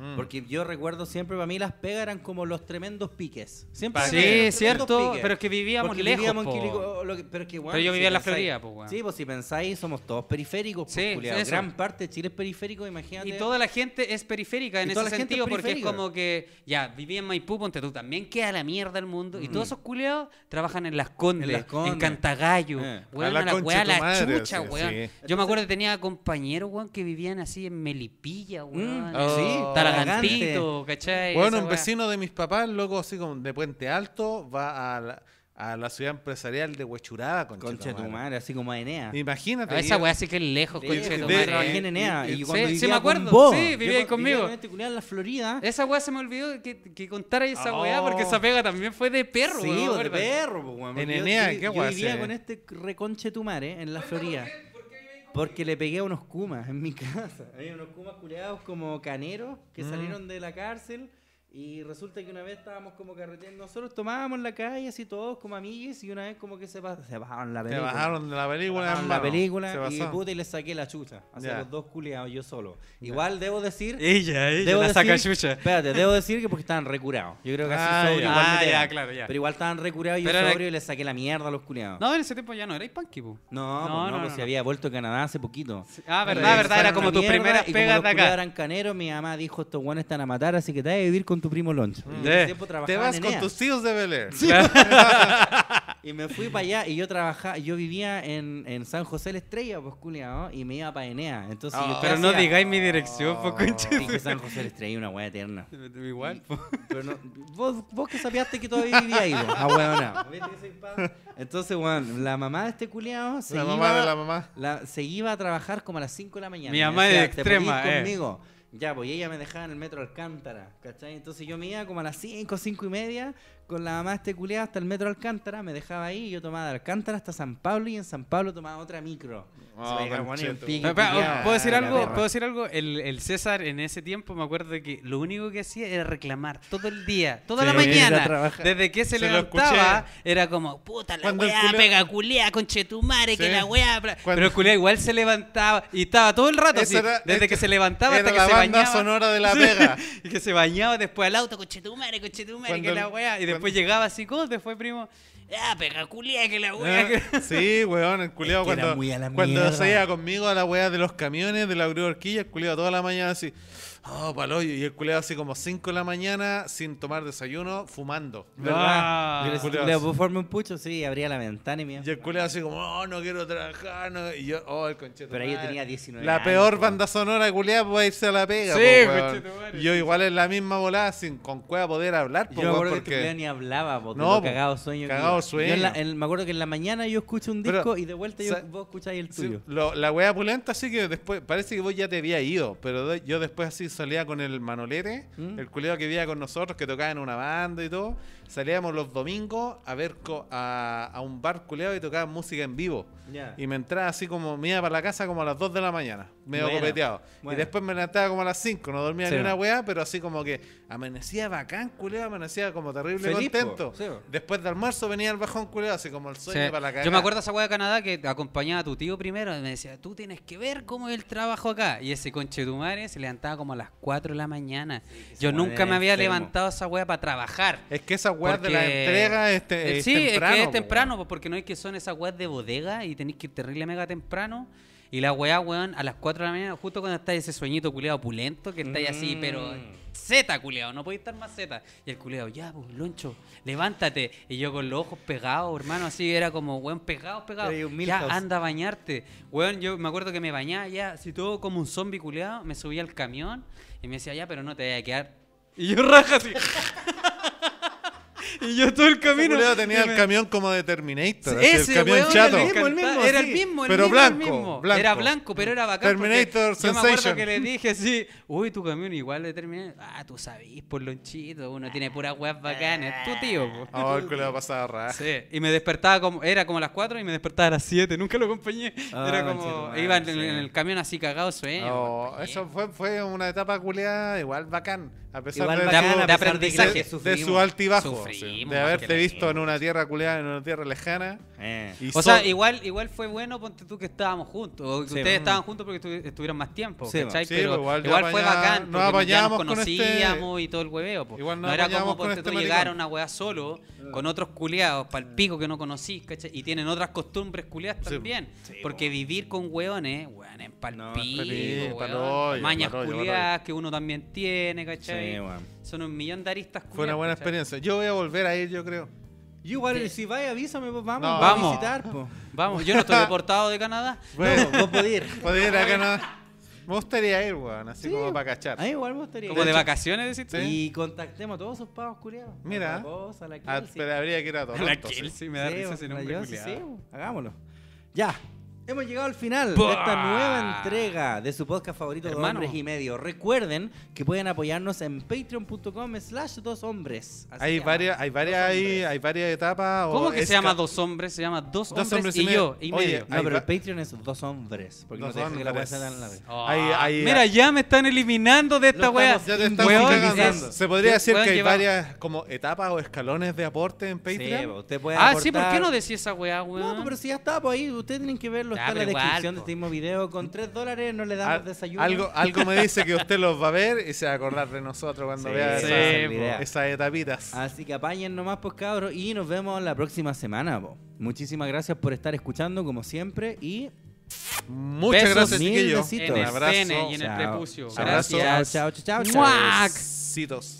Mm. Porque yo recuerdo siempre, para mí las pegas eran como los tremendos piques. Siempre sí, eran cierto, piques. pero es que vivíamos lejos. pero, yo vivía en la Florida, pues, Sí, pues si pensáis, somos todos periféricos. Pues, sí, Gran parte de Chile es periférico, imagínate. Y toda la gente es periférica en ese sentido, porque es como que, ya, vivía en Maipú, ponte tú, también queda la mierda el mundo. Y mm. todos esos culiados trabajan en Las Condes, en, Cantagallo. Eh. Weón, a la, chucha, weón. Yo me acuerdo que tenía compañeros, weón, que vivían así en Melipilla, weón. Mm. Sí, oh. Bueno, un vecino de mis papás, loco, así como de Puente Alto, va a la, a la ciudad empresarial de Huechuraba, con Concha tu así como a Enea. Imagínate. A ah, esa weá sí que es lejos, concha pues, tu en Enea. Eh, eh, sí, vivía me acuerdo. sí, vivía ahí conmigo. en la Florida. Esa weá se me olvidó que, que contara esa oh. porque esa pega también fue de perro, Sí, pues, de perro, pues, weá. En Enea, qué weá. vivía con este reconche tu en la Florida. Porque le pegué a unos kumas en mi casa. Había unos kumas culeados como caneros que mm. salieron de la cárcel y resulta que una vez estábamos como carreteando, nosotros tomábamos en la calle así todos como amigues y una vez como que se, se bajaron la película. Se bajaron la película, la película y puta y le saqué la chucha. a los dos culiados yo solo. Igual debo decir... Ella, ella, debo decir, Espérate, debo decir que porque estaban recurados. Yo creo que así ah, sobrio, ah, Pero igual estaban recurados y yo sobrio y le saqué la mierda a los culiados. No, en ese tiempo ya no, erais punky, No, no, no, no, se había vuelto a Canadá hace poquito. Ah, verdad, verdad, era como tus primeras pega de acá. eran caneros, mi mamá dijo, estos guanes están a matar, así que te vas a vivir con tu primo Loncho. Mm. Eh, te vas con tus tíos de Belén. Sí. y me fui para allá y yo trabajaba, yo vivía en, en San José la Estrella, pues culiao, y me iba para Enea. Entonces, ah, pero no digáis mi dirección, oh, conche. San José la Estrella, una hueá eterna. Igual, Pero vos, vos que sabías que todavía vivía ahí, ah, Entonces, bueno, la mamá de este culiao se la mamá de la mamá. La, se iba a trabajar como a las 5 de la mañana. Mi mamá es extrema, eh. conmigo. Ya, pues ella me dejaba en el metro Alcántara, ¿cachai? Entonces yo me iba como a las 5, 5 y media con la mamá este culiado hasta el metro Alcántara, me dejaba ahí, y yo tomaba de Alcántara hasta San Pablo y en San Pablo tomaba otra micro. Ah, ¿Puedo decir algo? ¿Puedo decir algo? El, César en ese tiempo me acuerdo que lo único que hacía era reclamar todo el día, toda la mañana. Desde que se, levantaba, era como, puta, la weá pega culia, conchetumare, que la weá. Pero el igual se levantaba y estaba todo el rato desde este que se levantaba hasta que se bañaba. sonora de la pega. y que se bañaba después al auto, conchetumare, conchetumare, que la weá después llegaba así, ¿cómo te fue, primo? Ah, pega culia que la wea. Eh, sí, weón, el culiao cuando, cuando conmigo a la weá de los camiones, de la grúa horquilla, el culiao toda la mañana así oh, Y el culeo así como 5 de la mañana sin tomar desayuno, fumando. ¿verdad? le un pucho, sí, abría la ventana y mía. Y el culeo así como, oh, no quiero trabajar. No. Y yo, oh, el Pero ahí yo tenía 19 La peor banda sonora de culea puede irse a la pega. Sí, Yo igual en la misma volada, sin con cueva poder hablar. yo porque... que culeo ni hablaba, porque cagado sueño. Cagado sueño. me acuerdo que en la mañana yo escucho un disco y de vuelta yo, vos escucháis el tuyo. la wea pulenta, así que después, parece que vos ya te había ido, pero yo después así salía con el Manolete, mm. el culeo que vivía con nosotros, que tocaba en una banda y todo salíamos los domingos a ver a, un bar culeado y tocaba música en vivo. Y me entraba así como, me iba para la casa como a las 2 de la mañana, medio copeteado. Y después me levantaba como a las 5, no dormía ni una weá, pero así como que amanecía bacán culeado, amanecía como terrible contento. después de almuerzo venía el bajón culeado, así como el sueño para la casa. Yo me acuerdo esa weá de Canadá que acompañaba a tu tío primero y me decía, tú tienes que ver cómo es el trabajo acá. Y ese conche tu madre se levantaba como a las 4 de la mañana. Yo nunca me había levantado esa weá para trabajar. Es que esa de la entrega este, eh, sí, temprano. es que es temprano, porque no es que son esas weas de bodega y tenéis que ir terrible mega temprano. Y la weá, weón, a las 4 de la mañana, justo cuando está ese sueñito culeado pulento, que está así, mm. pero Z culeado, no podéis estar más Z. Y el culeado, ya, pues, loncho, levántate. Y yo con los ojos pegados, hermano, así era como, weón, pegado, pegado. Ya, anda a bañarte. Weón, yo me acuerdo que me bañaba ya, si todo como un zombie culeado, me subía al camión y me decía, ya, pero no te vayas a quedar. Y yo raja así. y yo todo el camino. Ese tenía el camión como de Terminator. ese, el camión chato. Era el mismo, era el mismo, pero blanco, Era blanco, pero era bacán. Terminator Sensation. Yo me acuerdo que le dije así, uy, tu camión igual de Terminator. Ah, tú sabís, por lonchito, uno tiene puras weas es Tu tío, Ah, el culo pasaba raro. Sí, y me despertaba como, era como a las 4 y me despertaba a las 7. Nunca lo acompañé. Ah, era como, iba en, el camión así cagado sueño. Oh, no, eso fue, fue una etapa culeada igual bacán. A pesar de, de, aprendizaje, de, su altibajo de pues, haberte visto en una tierra culeada, en una tierra lejana. Eh. o sea, igual, igual fue bueno, ponte tú que estábamos juntos. que ustedes mm. estaban juntos porque estuvieron más tiempo, ¿cachai? Pues. Pero pues, igual, fue bacán, nos porque ya nos este- conocíamos y todo el hueveo. no era como ponte este tú llegar a una weá solo, eh. con otros culeados, palpico mm. que no conocí, ¿cachai? Y tienen otras costumbres culeadas también. porque vivir con weones, hueones en mañas culeadas que uno también tiene, ¿cachai? son un millón de aristas. Fue una buena experiencia. Yo voy a volver a ir, yo creo. Y igual, si vais, avísame, pues vamos, vamos a visitar. Vamos, yo no estoy deportado de Canadá. Bueno, no, vos podés ir. ir a Canadá. Me gustaría ir, weón, así como para cachar. A mí igual me gustaría Como de, vacaciones, decís ¿Sí? Y contactemos a todos esos pavos curiados. Mira. A ah, pero habría que ir a todos. A la Sí, me da sí, risa un nombre Sí, hagámoslo. Ya, Hemos llegado al final de esta nueva entrega de su podcast favorito Dos Hombres y Medio. Recuerden que pueden apoyarnos en patreon.com slash dos hombres. Hay varias, hay varias hay varias etapas. ¿Cómo que se llama dos hombres? Se llama dos, hombres, y, yo. Y medio. No, pero el Patreon es dos hombres. Porque Dos la la mira, ya me están eliminando de esta wea Se podría decir que hay varias como etapas o escalones de aporte en Sí, Patreon. usted puede Ah, sí, ¿por qué no decía esa weá, weón? No, pero si ya está, por pues ahí ustedes tienen que ver está en la descripción de este mismo video. Con 3 dólares no le damos desayuno. algo, algo me dice que usted los va a ver y se va a acordar de nosotros cuando vea esas, etapitas. Así que apañen nomás, pues cabros, y nos vemos la próxima semana. Muchísimas gracias por estar escuchando, como siempre, y Muchas gracias, mil besitos. En Un abrazo. en el prepucio. Abrazo. Gracias. Chao, chao, chao,